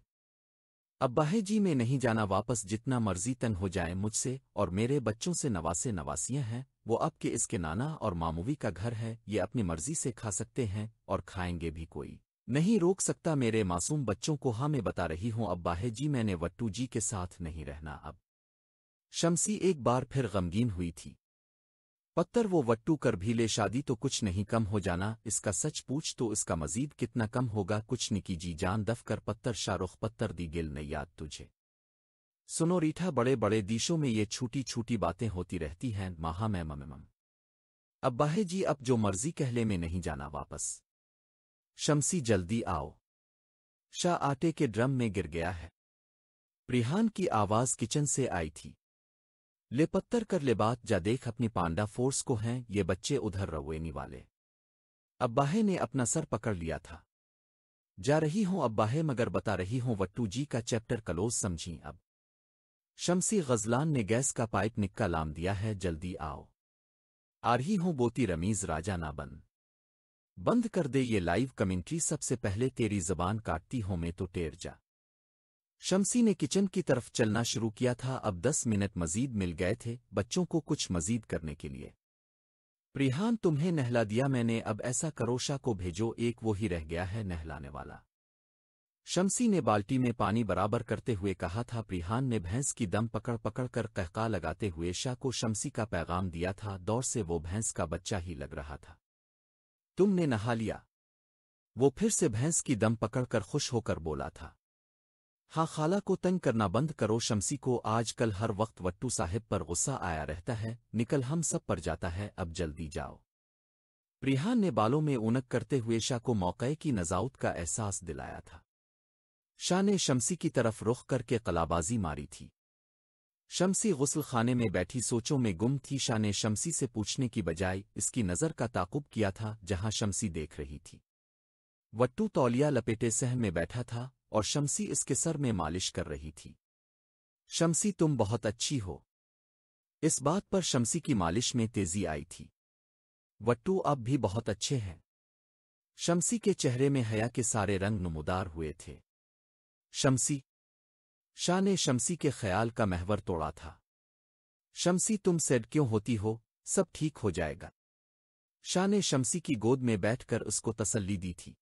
Speaker 1: अब्बाहे जी में नहीं जाना वापस जितना मर्जी तन हो जाए मुझसे और मेरे बच्चों से नवासे नवासियां हैं वो अब के इसके नाना और मामूवी का घर है ये अपनी मर्जी से खा सकते हैं और खाएंगे भी कोई नहीं रोक सकता मेरे मासूम बच्चों को हाँ मैं बता रही हूं अब्बाहे जी मैंने वट्टू जी के साथ नहीं रहना अब शमसी एक बार फिर गमगीन हुई थी पत्थर वो वट्टू कर भी ले शादी तो कुछ नहीं कम हो जाना इसका सच पूछ तो इसका मजीद कितना कम होगा कुछ निकी जी जान दफ कर पत्थर शाहरुख पत्थर दी गिल नहीं याद तुझे सुनो रीठा बड़े बड़े दिशों में ये छोटी छोटी बातें होती रहती हैं महा मैम मम अब बाहे जी अब जो मर्जी कहले में नहीं जाना वापस शमसी जल्दी आओ शाह आटे के ड्रम में गिर गया है प्रिहान की आवाज किचन से आई थी ले पत्थर कर ले बात जा देख अपनी पांडा फोर्स को हैं ये बच्चे उधर रवेनी वाले अब्बाहे ने अपना सर पकड़ लिया था जा रही हूं अब्बाहे मगर बता रही हूं वट्टू जी का चैप्टर क्लोज समझी अब शमसी गजलान ने गैस का पाइप निक्का लाम दिया है जल्दी आओ आ रही हूं बोती रमीज राजा ना बन बंद कर दे ये लाइव कमेंट्री सबसे पहले तेरी जबान काटती हूं मैं तो टेर जा शमसी ने किचन की तरफ चलना शुरू किया था अब दस मिनट मजीद मिल गए थे बच्चों को कुछ मजीद करने के लिए प्रिहान तुम्हें नहला दिया मैंने अब ऐसा करोशा को भेजो एक वो ही रह गया है नहलाने वाला शमसी ने बाल्टी में पानी बराबर करते हुए कहा था प्रिहान ने भैंस की दम पकड़ पकड़ कर कहका लगाते हुए शाह को शमसी का पैगाम दिया था दौर से वो भैंस का बच्चा ही लग रहा था तुमने नहा लिया वो फिर से भैंस की दम पकड़कर खुश होकर बोला था हा खाला को तंग करना बंद करो शमसी को आज कल हर वक्त वट्टू साहिब पर गुस्सा आया रहता है निकल हम सब पर जाता है अब जल्दी जाओ रिहान ने बालों में ऊनक करते हुए शाह को मौके की नजाउत का एहसास दिलाया था शाह ने शमसी की तरफ रुख करके कलाबाजी मारी थी शमसी गुसल खाने में बैठी सोचों में गुम थी शाह ने शमसी से पूछने की बजाय इसकी नज़र का ताकुब किया था जहां शमसी देख रही थी वट्टू तौलिया लपेटे सह में बैठा था और शमसी इसके सर में मालिश कर रही थी शमसी तुम बहुत अच्छी हो इस बात पर शमसी की मालिश में तेजी आई थी वट्टू अब भी बहुत अच्छे हैं शमसी के चेहरे में हया के सारे रंग नमोदार हुए थे शमसी शाह ने शमसी के ख्याल का महवर तोड़ा था शमसी तुम सेड क्यों होती हो सब ठीक हो जाएगा शाह ने शमसी की गोद में बैठकर उसको तसल्ली दी थी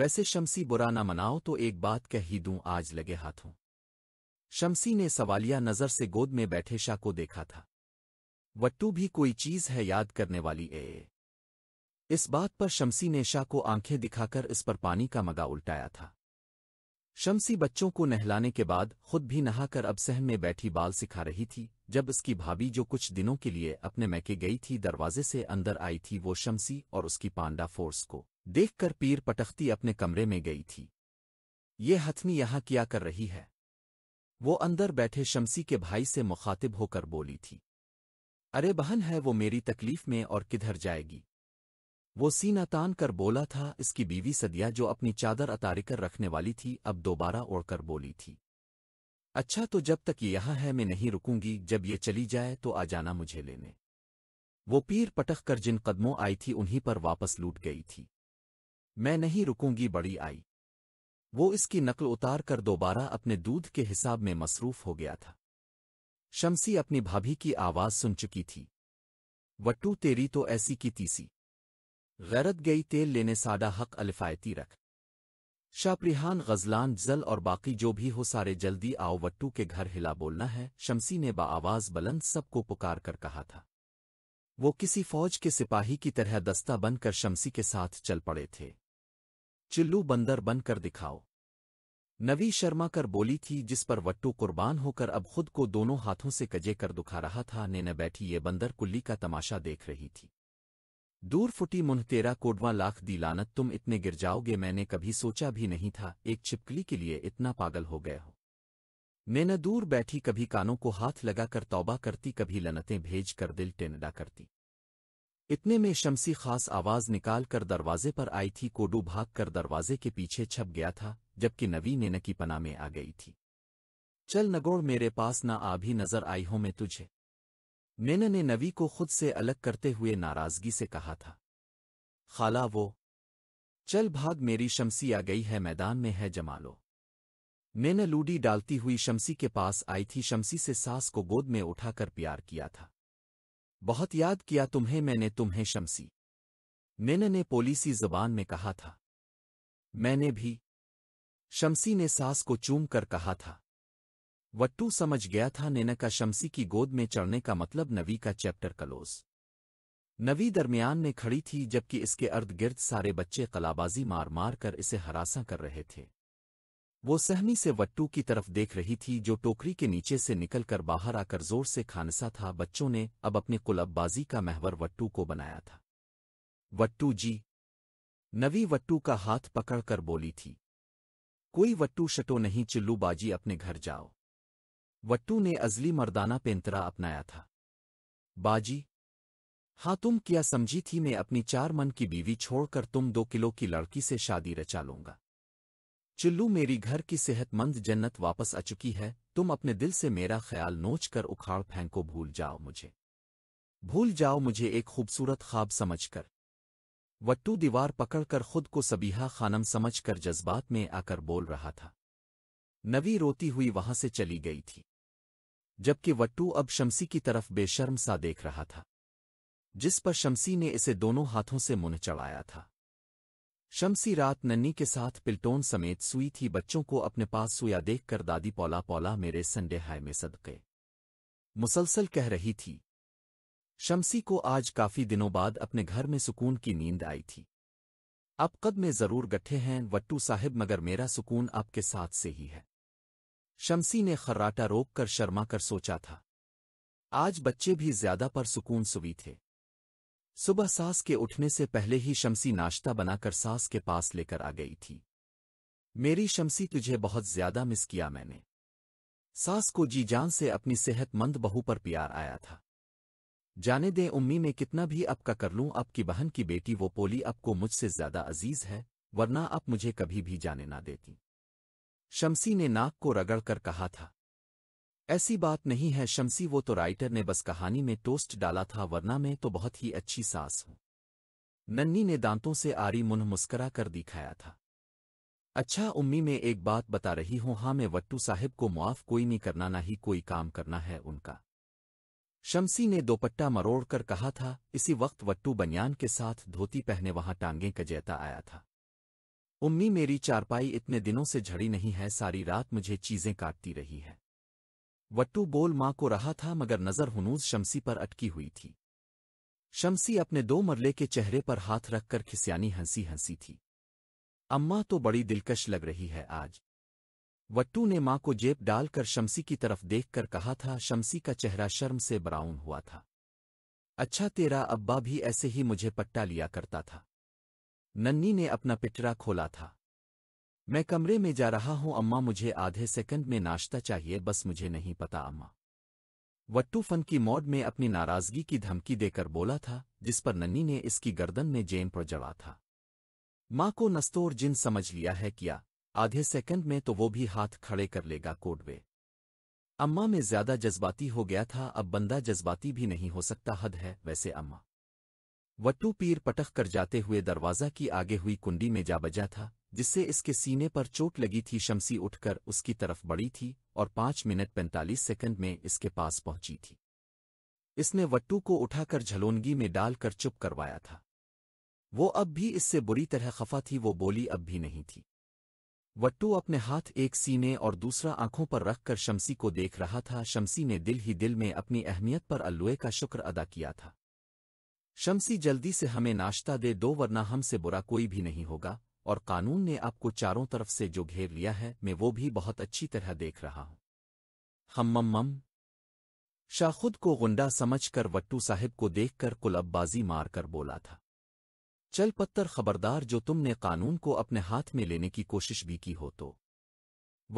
Speaker 1: वैसे शमसी बुरा न मनाओ तो एक बात कह ही दूं आज लगे हाथों शमसी ने सवालिया नज़र से गोद में बैठे शाह को देखा था वट्टू भी कोई चीज़ है याद करने वाली ए इस बात पर शमसी ने शाह को आंखें दिखाकर इस पर पानी का मगा उल्टाया था शमसी बच्चों को नहलाने के बाद खुद भी नहाकर अब सहन में बैठी बाल सिखा रही थी जब उसकी भाभी जो कुछ दिनों के लिए अपने मैके गई थी दरवाजे से अंदर आई थी वो शमसी और उसकी पांडा फोर्स को देखकर पीर पटखती अपने कमरे में गई थी ये हथनी यहां किया कर रही है वो अंदर बैठे शमसी के भाई से मुखातिब होकर बोली थी अरे बहन है वो मेरी तकलीफ में और किधर जाएगी वो सीना तान कर बोला था इसकी बीवी सदिया जो अपनी चादर अतारी कर रखने वाली थी अब दोबारा ओढ़कर बोली थी अच्छा तो जब तक ये यहाँ है मैं नहीं रुकूंगी जब ये चली जाए तो आ जाना मुझे लेने वो पीर पटख कर जिन कदमों आई थी उन्हीं पर वापस लूट गई थी मैं नहीं रुकूंगी बड़ी आई वो इसकी नकल उतार कर दोबारा अपने दूध के हिसाब में मसरूफ हो गया था शमसी अपनी भाभी की आवाज़ सुन चुकी थी वट्टू तेरी तो ऐसी की तीसी गैरत गई तेल लेने साडा हक अलिफायती रख शाहप्रिहान गजलान जल और बाकी जो भी हो सारे जल्दी आओ वट्टू के घर हिला बोलना है शमसी ने बाआवाज बुलंद सबको पुकार कर कहा था वो किसी फौज के सिपाही की तरह दस्ता बनकर शमसी के साथ चल पड़े थे चिल्लू बंदर बनकर दिखाओ नवी शर्मा कर बोली थी जिस पर वट्टू कुर्बान होकर अब खुद को दोनों हाथों से कजे कर दुखा रहा था ने बैठी ये बंदर कुल्ली का तमाशा देख रही थी दूर फुटी मुन्हतेरा तेरा कोडवा लाख दी लानत तुम इतने गिर जाओगे मैंने कभी सोचा भी नहीं था एक छिपकली के लिए इतना पागल हो गए हो नेना दूर बैठी कभी कानों को हाथ लगाकर तौबा करती कभी लनतें भेज कर दिल टेनडा करती इतने में शमसी खास आवाज निकाल कर दरवाजे पर आई थी कोडू भाग कर दरवाजे के पीछे छप गया था जबकि नवी ने की पना में आ गई थी चल नगोड़ मेरे पास ना आ भी नजर आई हो मैं तुझे मैन ने नवी को खुद से अलग करते हुए नाराजगी से कहा था खाला वो चल भाग मेरी शमसी आ गई है मैदान में है जमा लो मैंने लूडी डालती हुई शमसी के पास आई थी शमसी से सास को गोद में उठाकर प्यार किया था बहुत याद किया तुम्हें मैंने तुम्हें शमसी मिन ने पोलीसी जबान में कहा था मैंने भी शमसी ने सास को चूम कर कहा था वट्टू समझ गया था नैन का शमसी की गोद में चढ़ने का मतलब नवी का चैप्टर कलोज नवी दरमियान में खड़ी थी जबकि इसके अर्द गिर्द सारे बच्चे कलाबाजी मार मार कर इसे हरासा कर रहे थे वो सहमी से वट्टू की तरफ देख रही थी जो टोकरी के नीचे से निकलकर बाहर आकर जोर से खानसा था बच्चों ने अब अपने कुलबबाजी का महवर वट्टू को बनाया था वट्टू जी नवी वट्टू का हाथ पकड़कर बोली थी कोई वट्टू शटो नहीं चिल्लू बाजी अपने घर जाओ वट्टू ने अजली मर्दाना पेंतरा अपनाया था बाजी हाँ तुम क्या समझी थी मैं अपनी चार मन की बीवी छोड़कर तुम दो किलो की लड़की से शादी रचा लूंगा चिल्लू मेरी घर की सेहतमंद जन्नत वापस आ चुकी है तुम अपने दिल से मेरा ख्याल नोच कर उखाड़ फेंको भूल जाओ मुझे भूल जाओ मुझे एक खूबसूरत ख्वाब समझकर वट्टू दीवार पकड़कर खुद को सबीहा खानम समझकर जज्बात में आकर बोल रहा था नवी रोती हुई वहां से चली गई थी जबकि वट्टू अब शमसी की तरफ बेशर्म सा देख रहा था जिस पर शमसी ने इसे दोनों हाथों से मुंह चढ़ाया था शमसी रात नन्नी के साथ पिल्टोन समेत सुई थी बच्चों को अपने पास सुया देख कर दादी पौला पौला मेरे संडे हाय में सदके मुसलसल कह रही थी शमसी को आज काफी दिनों बाद अपने घर में सुकून की नींद आई थी अब कद में जरूर गट्ठे हैं वट्टू साहिब मगर मेरा सुकून आपके साथ से ही है शमसी ने खर्राटा रोक कर शर्मा कर सोचा था आज बच्चे भी ज्यादा पर सुकून सुवी थे सुबह सास के उठने से पहले ही शमसी नाश्ता बनाकर सास के पास लेकर आ गई थी मेरी शमसी तुझे बहुत ज्यादा मिस किया मैंने सास को जी जान से अपनी सेहतमंद बहू पर प्यार आया था जाने दे उम्मी में कितना भी अब का कर लूं अब की बहन की बेटी वो पोली अब को मुझसे ज्यादा अजीज है वरना अब मुझे कभी भी जाने ना देती शमसी ने नाक को रगड़ कर कहा था ऐसी बात नहीं है शमसी वो तो राइटर ने बस कहानी में टोस्ट डाला था वरना मैं तो बहुत ही अच्छी सास हूं नन्नी ने दांतों से आरी मुन मुस्करा कर दिखाया था अच्छा उम्मी मैं एक बात बता रही हूं हां मैं वट्टू साहिब को मुआफ कोई नहीं करना ना ही कोई काम करना है उनका शमसी ने दोपट्टा मरोड़ कर कहा था इसी वक्त वट्टू बनियान के साथ धोती पहने वहां टांगे कजैता आया था उम्मी मेरी चारपाई इतने दिनों से झड़ी नहीं है सारी रात मुझे चीजें काटती रही है वट्टू बोल माँ को रहा था मगर नज़र हनूज शमसी पर अटकी हुई थी शमसी अपने दो मरले के चेहरे पर हाथ रखकर खिसियानी हंसी हंसी थी अम्मा तो बड़ी दिलकश लग रही है आज वट्टू ने माँ को जेब डालकर शमसी की तरफ देखकर कहा था शमसी का चेहरा शर्म से ब्राउन हुआ था अच्छा तेरा अब्बा भी ऐसे ही मुझे पट्टा लिया करता था नन्नी ने अपना पिटरा खोला था मैं कमरे में जा रहा हूं अम्मा मुझे आधे सेकंड में नाश्ता चाहिए बस मुझे नहीं पता अम्मा वट्टू फन की मौड में अपनी नाराजगी की धमकी देकर बोला था जिस पर नन्नी ने इसकी गर्दन में जेम पर जड़ा था माँ को नस्तोर जिन समझ लिया है किया आधे सेकंड में तो वो भी हाथ खड़े कर लेगा कोडवे अम्मा में ज्यादा जज्बाती हो गया था अब बंदा जज्बाती भी नहीं हो सकता हद है वैसे अम्मा वट्टू पीर पटख कर जाते हुए दरवाज़ा की आगे हुई कुंडी में जा बजा था जिससे इसके सीने पर चोट लगी थी शमसी उठकर उसकी तरफ बढ़ी थी और पाँच मिनट पैंतालीस सेकंड में इसके पास पहुंची थी इसने वट्टू को उठाकर झलोनगी में डालकर चुप करवाया था वो अब भी इससे बुरी तरह खफा थी वो बोली अब भी नहीं थी वट्टू अपने हाथ एक सीने और दूसरा आंखों पर रखकर शमसी को देख रहा था शमसी ने दिल ही दिल में अपनी अहमियत पर अल्लुए का शुक्र अदा किया था शमसी जल्दी से हमें नाश्ता दे दो वरना हमसे बुरा कोई भी नहीं होगा और कानून ने आपको चारों तरफ से जो घेर लिया है मैं वो भी बहुत अच्छी तरह देख रहा हूं हम्मम शाह खुद को गुंडा समझकर वट्टू साहिब को देखकर कुलबबाजी मारकर बोला था चल पत्थर खबरदार जो तुमने कानून को अपने हाथ में लेने की कोशिश भी की हो तो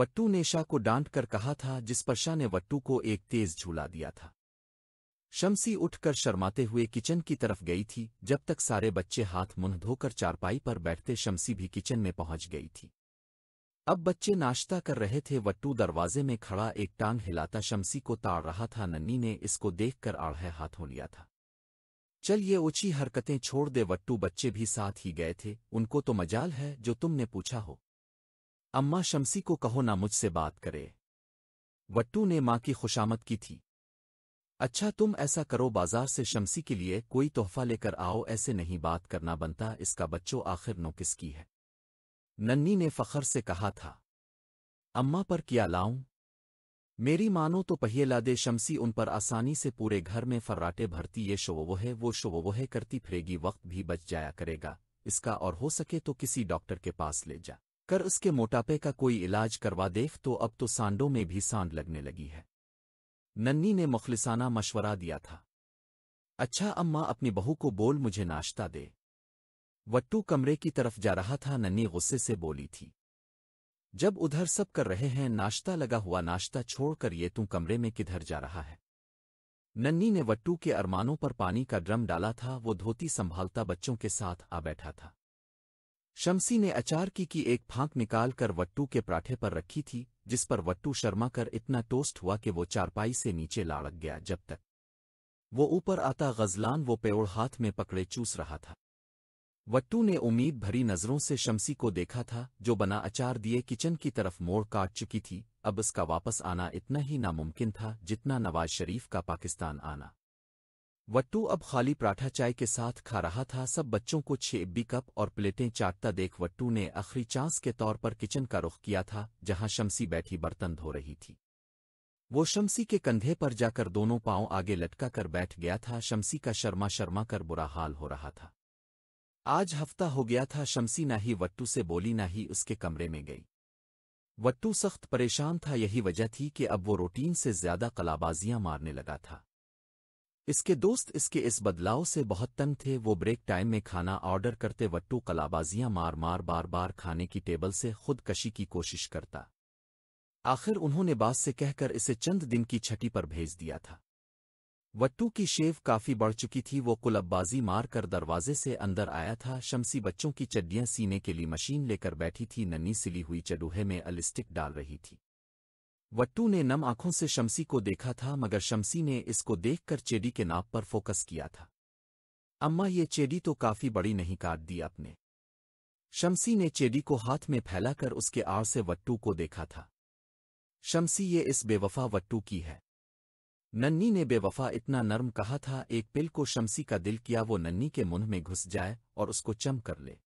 Speaker 1: वट्टू ने शाह को डांट कर कहा था जिस पर शाह ने वट्टू को एक तेज झूला दिया था शमसी उठकर शर्माते हुए किचन की तरफ गई थी जब तक सारे बच्चे हाथ मुंह धोकर चारपाई पर बैठते शमसी भी किचन में पहुंच गई थी अब बच्चे नाश्ता कर रहे थे वट्टू दरवाजे में खड़ा एक टांग हिलाता शमसी को ताड़ रहा था नन्नी ने इसको देखकर आढ़े हाथों लिया था चल ये ऊंची हरकतें छोड़ दे वट्टू बच्चे भी साथ ही गए थे उनको तो मजाल है जो तुमने पूछा हो अम्मा शमसी को कहो ना मुझसे बात करे वट्टू ने माँ की खुशामद की थी अच्छा तुम ऐसा करो बाजार से शमसी के लिए कोई तोहफा लेकर आओ ऐसे नहीं बात करना बनता इसका बच्चों आखिर नो किसकी है नन्नी ने फखर से कहा था अम्मा पर क्या लाऊं मेरी मानो तो पहिए लादे शमसी उन पर आसानी से पूरे घर में फर्राटे भरती ये शोवोहे वो शोवोहे करती फिरेगी वक्त भी बच जाया करेगा इसका और हो सके तो किसी डॉक्टर के पास ले जा कर उसके मोटापे का कोई इलाज करवा देख तो अब तो सांडों में भी सांड लगने लगी है नन्नी ने मुखलिसाना मशवरा दिया था अच्छा अम्मा अपनी बहू को बोल मुझे नाश्ता दे वट्टू कमरे की तरफ जा रहा था नन्नी गुस्से से बोली थी जब उधर सब कर रहे हैं नाश्ता लगा हुआ नाश्ता छोड़कर ये तू कमरे में किधर जा रहा है नन्नी ने वट्टू के अरमानों पर पानी का ड्रम डाला था वो धोती संभालता बच्चों के साथ आ बैठा था शमसी ने अचार की की एक फांक निकाल कर वट्टू के पराठे पर रखी थी जिस पर वट्टू शर्मा कर इतना टोस्ट हुआ कि वो चारपाई से नीचे लाड़क गया जब तक वो ऊपर आता गजलान वो पेड़ हाथ में पकड़े चूस रहा था वट्टू ने उम्मीद भरी नज़रों से शमसी को देखा था जो बना अचार दिए किचन की तरफ मोड़ काट चुकी थी अब इसका वापस आना इतना ही नामुमकिन था जितना नवाज शरीफ का पाकिस्तान आना वट्टू अब खाली पराठा चाय के साथ खा रहा था सब बच्चों को छेब्बी कप और प्लेटें चाटता देख वट्टू ने आखिरी चांस के तौर पर किचन का रुख किया था जहां शमसी बैठी बर्तन धो रही थी वो शमसी के कंधे पर जाकर दोनों पांव आगे लटका कर बैठ गया था शमसी का शर्मा शर्मा कर बुरा हाल हो रहा था आज हफ्ता हो गया था शमसी ना ही वट्टू से बोली ना ही उसके कमरे में गई वट्टू सख्त परेशान था यही वजह थी कि अब वो रोटीन से ज्यादा कलाबाजियां मारने लगा था इसके दोस्त इसके इस बदलाव से बहुत तंग थे वो ब्रेक टाइम में खाना ऑर्डर करते वट्टू कलाबाजियां मार मार बार बार खाने की टेबल से खुदकशी की कोशिश करता आखिर उन्होंने बात से कहकर इसे चंद दिन की छठी पर भेज दिया था वट्टू की शेव काफी बढ़ चुकी थी वो कुलबबाजी मारकर दरवाजे से अंदर आया था शमसी बच्चों की चड्डियां सीने के लिए मशीन लेकर बैठी थी नन्नी सिली हुई चडूहे में अलिस्टिक डाल रही थी वट्टू ने नम आंखों से शमसी को देखा था मगर शमसी ने इसको देखकर चेडी के नाप पर फोकस किया था अम्मा ये चेडी तो काफी बड़ी नहीं काट दी आपने शमसी ने चेडी को हाथ में फैलाकर उसके आड़ से वट्टू को देखा था शमसी ये इस बेवफा वट्टू की है नन्नी ने बेवफा इतना नर्म कहा था एक पिल को शमसी का दिल किया वो नन्नी के मुंह में घुस जाए और उसको चम कर ले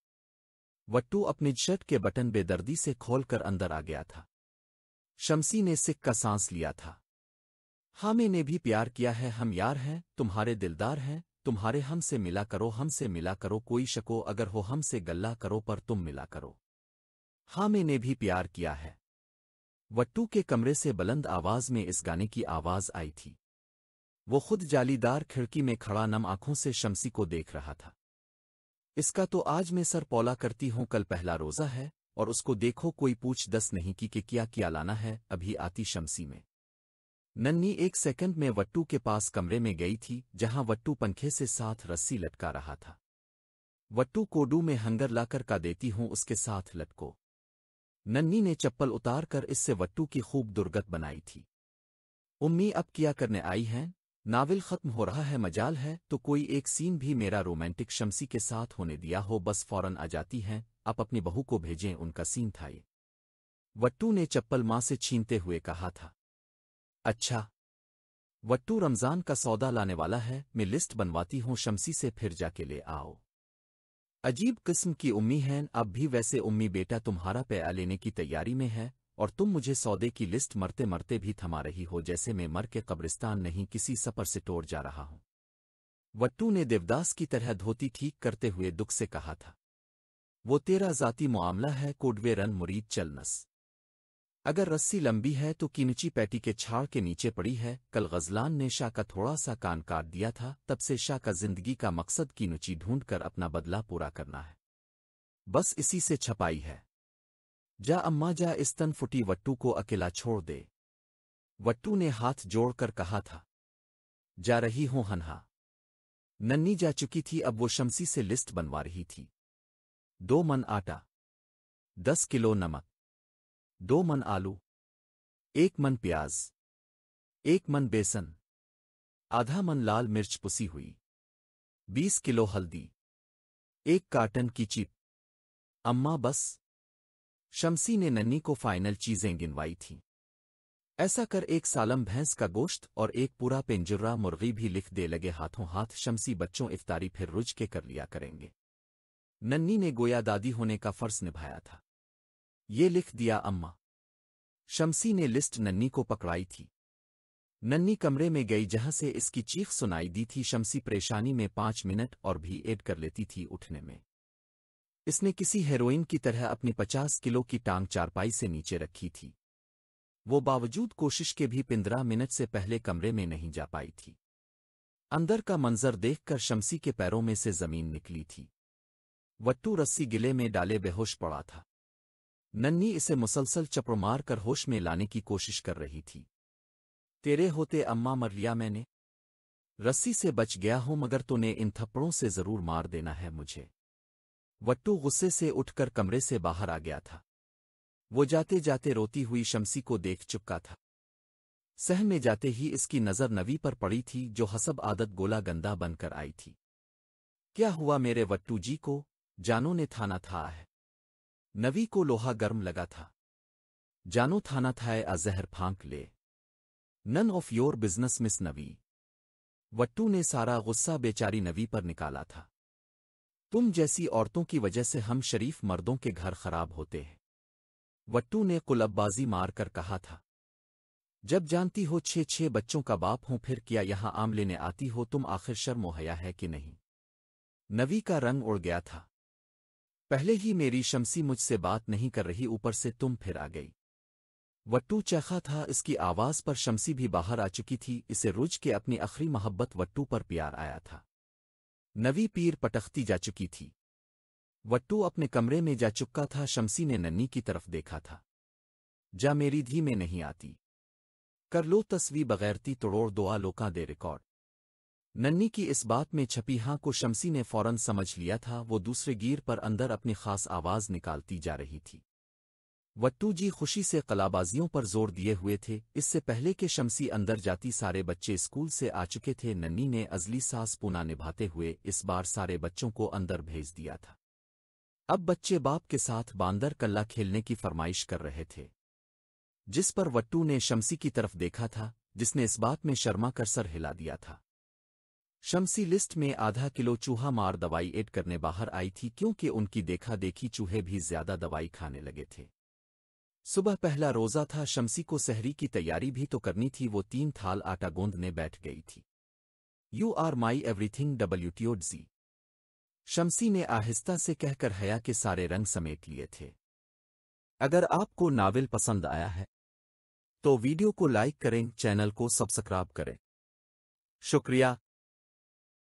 Speaker 1: वट्टू अपने शर्ट के बटन बेदर्दी से खोलकर अंदर आ गया था शमसी ने सिख का सांस लिया था हमें ने भी प्यार किया है हम यार हैं तुम्हारे दिलदार हैं तुम्हारे हम से मिला करो हम से मिला करो कोई शको अगर हो हम से गल्ला करो पर तुम मिला करो हामे ने भी प्यार किया है वट्टू के कमरे से बुलंद आवाज में इस गाने की आवाज आई थी वो खुद जालीदार खिड़की में खड़ा नम आंखों से शमसी को देख रहा था इसका तो आज मैं सर पौला करती हूं कल पहला रोजा है और उसको देखो कोई पूछ दस नहीं की कि क्या क्या लाना है अभी आती शमसी में नन्नी एक सेकंड में वट्टू के पास कमरे में गई थी जहां वट्टू पंखे से साथ रस्सी लटका रहा था वट्टू कोडू में हंगर लाकर का देती हूं उसके साथ लटको नन्नी ने चप्पल उतार कर इससे वट्टू की खूब दुर्गत बनाई थी उम्मी अब क्या करने आई हैं नावल खत्म हो रहा है मजाल है तो कोई एक सीन भी मेरा रोमांटिक शमसी के साथ होने दिया हो बस फौरन आ जाती हैं आप अपनी बहू को भेजें उनका सीन था ये वट्टू ने चप्पल मां से छीनते हुए कहा था अच्छा वट्टू रमजान का सौदा लाने वाला है मैं लिस्ट बनवाती हूं शमसी से फिर जाके ले आओ अजीब किस्म की उम्मी है अब भी वैसे उम्मी बेटा तुम्हारा पैया लेने की तैयारी में है और तुम मुझे सौदे की लिस्ट मरते मरते भी थमा रही हो जैसे मैं मर के कब्रिस्तान नहीं किसी सफर से तोड़ जा रहा हूं वट्टू ने देवदास की तरह धोती ठीक करते हुए दुख से कहा था वो तेरा जाती मामला है कोडवे रन मुरीद चलनस अगर रस्सी लंबी है तो कीनची पैटी के छाड़ के नीचे पड़ी है कल गजलान ने शाह का थोड़ा सा कान काट दिया था तब से शाह का जिंदगी का मकसद कीनुची ढूंढ कर अपना बदला पूरा करना है बस इसी से छपाई है जा अम्मा जा इस तन फुटी वट्टू को अकेला छोड़ दे वट्टू ने हाथ जोड़कर कहा था जा रही हूं हनहा नन्नी जा चुकी थी अब वो शमसी से लिस्ट बनवा रही थी दो मन आटा दस किलो नमक दो मन आलू एक मन प्याज एक मन बेसन आधा मन लाल मिर्च पुसी हुई बीस किलो हल्दी एक कार्टन की चिप अम्मा बस शमसी ने नन्नी को फाइनल चीजें गिनवाई थीं ऐसा कर एक सालम भैंस का गोश्त और एक पूरा पेंजुर्रा मुर्गी भी लिख दे लगे हाथों हाथ शमसी बच्चों इफ्तारी फिर रुझ के कर लिया करेंगे नन्नी ने गोया दादी होने का फर्ज निभाया था ये लिख दिया अम्मा शमसी ने लिस्ट नन्नी को पकड़ाई थी नन्नी कमरे में गई जहां से इसकी चीख सुनाई दी थी शमसी परेशानी में पांच मिनट और भी एड कर लेती थी उठने में इसने किसी हेरोइन की तरह अपनी पचास किलो की टांग चारपाई से नीचे रखी थी वो बावजूद कोशिश के भी पंद्रह मिनट से पहले कमरे में नहीं जा पाई थी अंदर का मंजर देखकर शमसी के पैरों में से जमीन निकली थी वट्टू रस्सी गिले में डाले बेहोश पड़ा था नन्नी इसे मुसलसल चपड़ मार कर होश में लाने की कोशिश कर रही थी तेरे होते अम्मा मर लिया मैंने रस्सी से बच गया हूं मगर तूने इन थप्पड़ों से जरूर मार देना है मुझे वट्टू गुस्से से उठकर कमरे से बाहर आ गया था वो जाते जाते रोती हुई शमसी को देख चुका था सहन में जाते ही इसकी नज़र नवी पर पड़ी थी जो हसब आदत गोला गंदा बनकर आई थी क्या हुआ मेरे वट्टू जी को जानो ने थाना था है नवी को लोहा गर्म लगा था जानो थाना था है अजहर फांक ले none of your business miss Navi Wattu ने सारा गुस्सा बेचारी नवी पर निकाला था तुम जैसी औरतों की वजह से हम शरीफ मर्दों के घर खराब होते हैं वट्टू ने कुलबबाजी मारकर कहा था जब जानती हो छह छः बच्चों का बाप हूं फिर क्या यहां आम लेने आती हो तुम आखिर शर्म मुहैया है कि नहीं नवी का रंग उड़ गया था पहले ही मेरी शमसी मुझसे बात नहीं कर रही ऊपर से तुम फिर आ गई वट्टू चैखा था इसकी आवाज़ पर शमसी भी बाहर आ चुकी थी इसे रुझ के अपनी अखरी मोहब्बत वट्टू पर प्यार आया था नवी पीर पटखती जा चुकी थी वट्टू अपने कमरे में जा चुका था शमसी ने नन्नी की तरफ देखा था जा मेरी धी में नहीं आती कर लो तस्वीर बगैरती तोड़ोड़ दुआ लोका दे रिकॉर्ड नन्नी की इस बात में छपी हाँ को शमसी ने फौरन समझ लिया था वो दूसरे गिर पर अंदर अपनी खास आवाज़ निकालती जा रही थी वट्टू जी खुशी से कलाबाजियों पर जोर दिए हुए थे इससे पहले के शमसी अंदर जाती सारे बच्चे स्कूल से आ चुके थे नन्नी ने अजली सास पुना निभाते हुए इस बार सारे बच्चों को अंदर भेज दिया था अब बच्चे बाप के साथ बांदर कल्ला खेलने की फरमाइश कर रहे थे जिस पर वट्टू ने शमसी की तरफ देखा था जिसने इस बात में शर्मा कर सर हिला दिया था शमसी लिस्ट में आधा किलो चूहा मार दवाई एड करने बाहर आई थी क्योंकि उनकी देखा देखी चूहे भी ज्यादा दवाई खाने लगे थे सुबह पहला रोजा था शमसी को सहरी की तैयारी भी तो करनी थी वो तीन थाल आटा गोंदने बैठ गई थी you are my everything W G Shamsi ने आहिस्ता से कहकर हया के सारे रंग समेट लिए थे अगर आपको नावल पसंद आया है तो वीडियो को लाइक करें चैनल को सब्सक्राइब करें शुक्रिया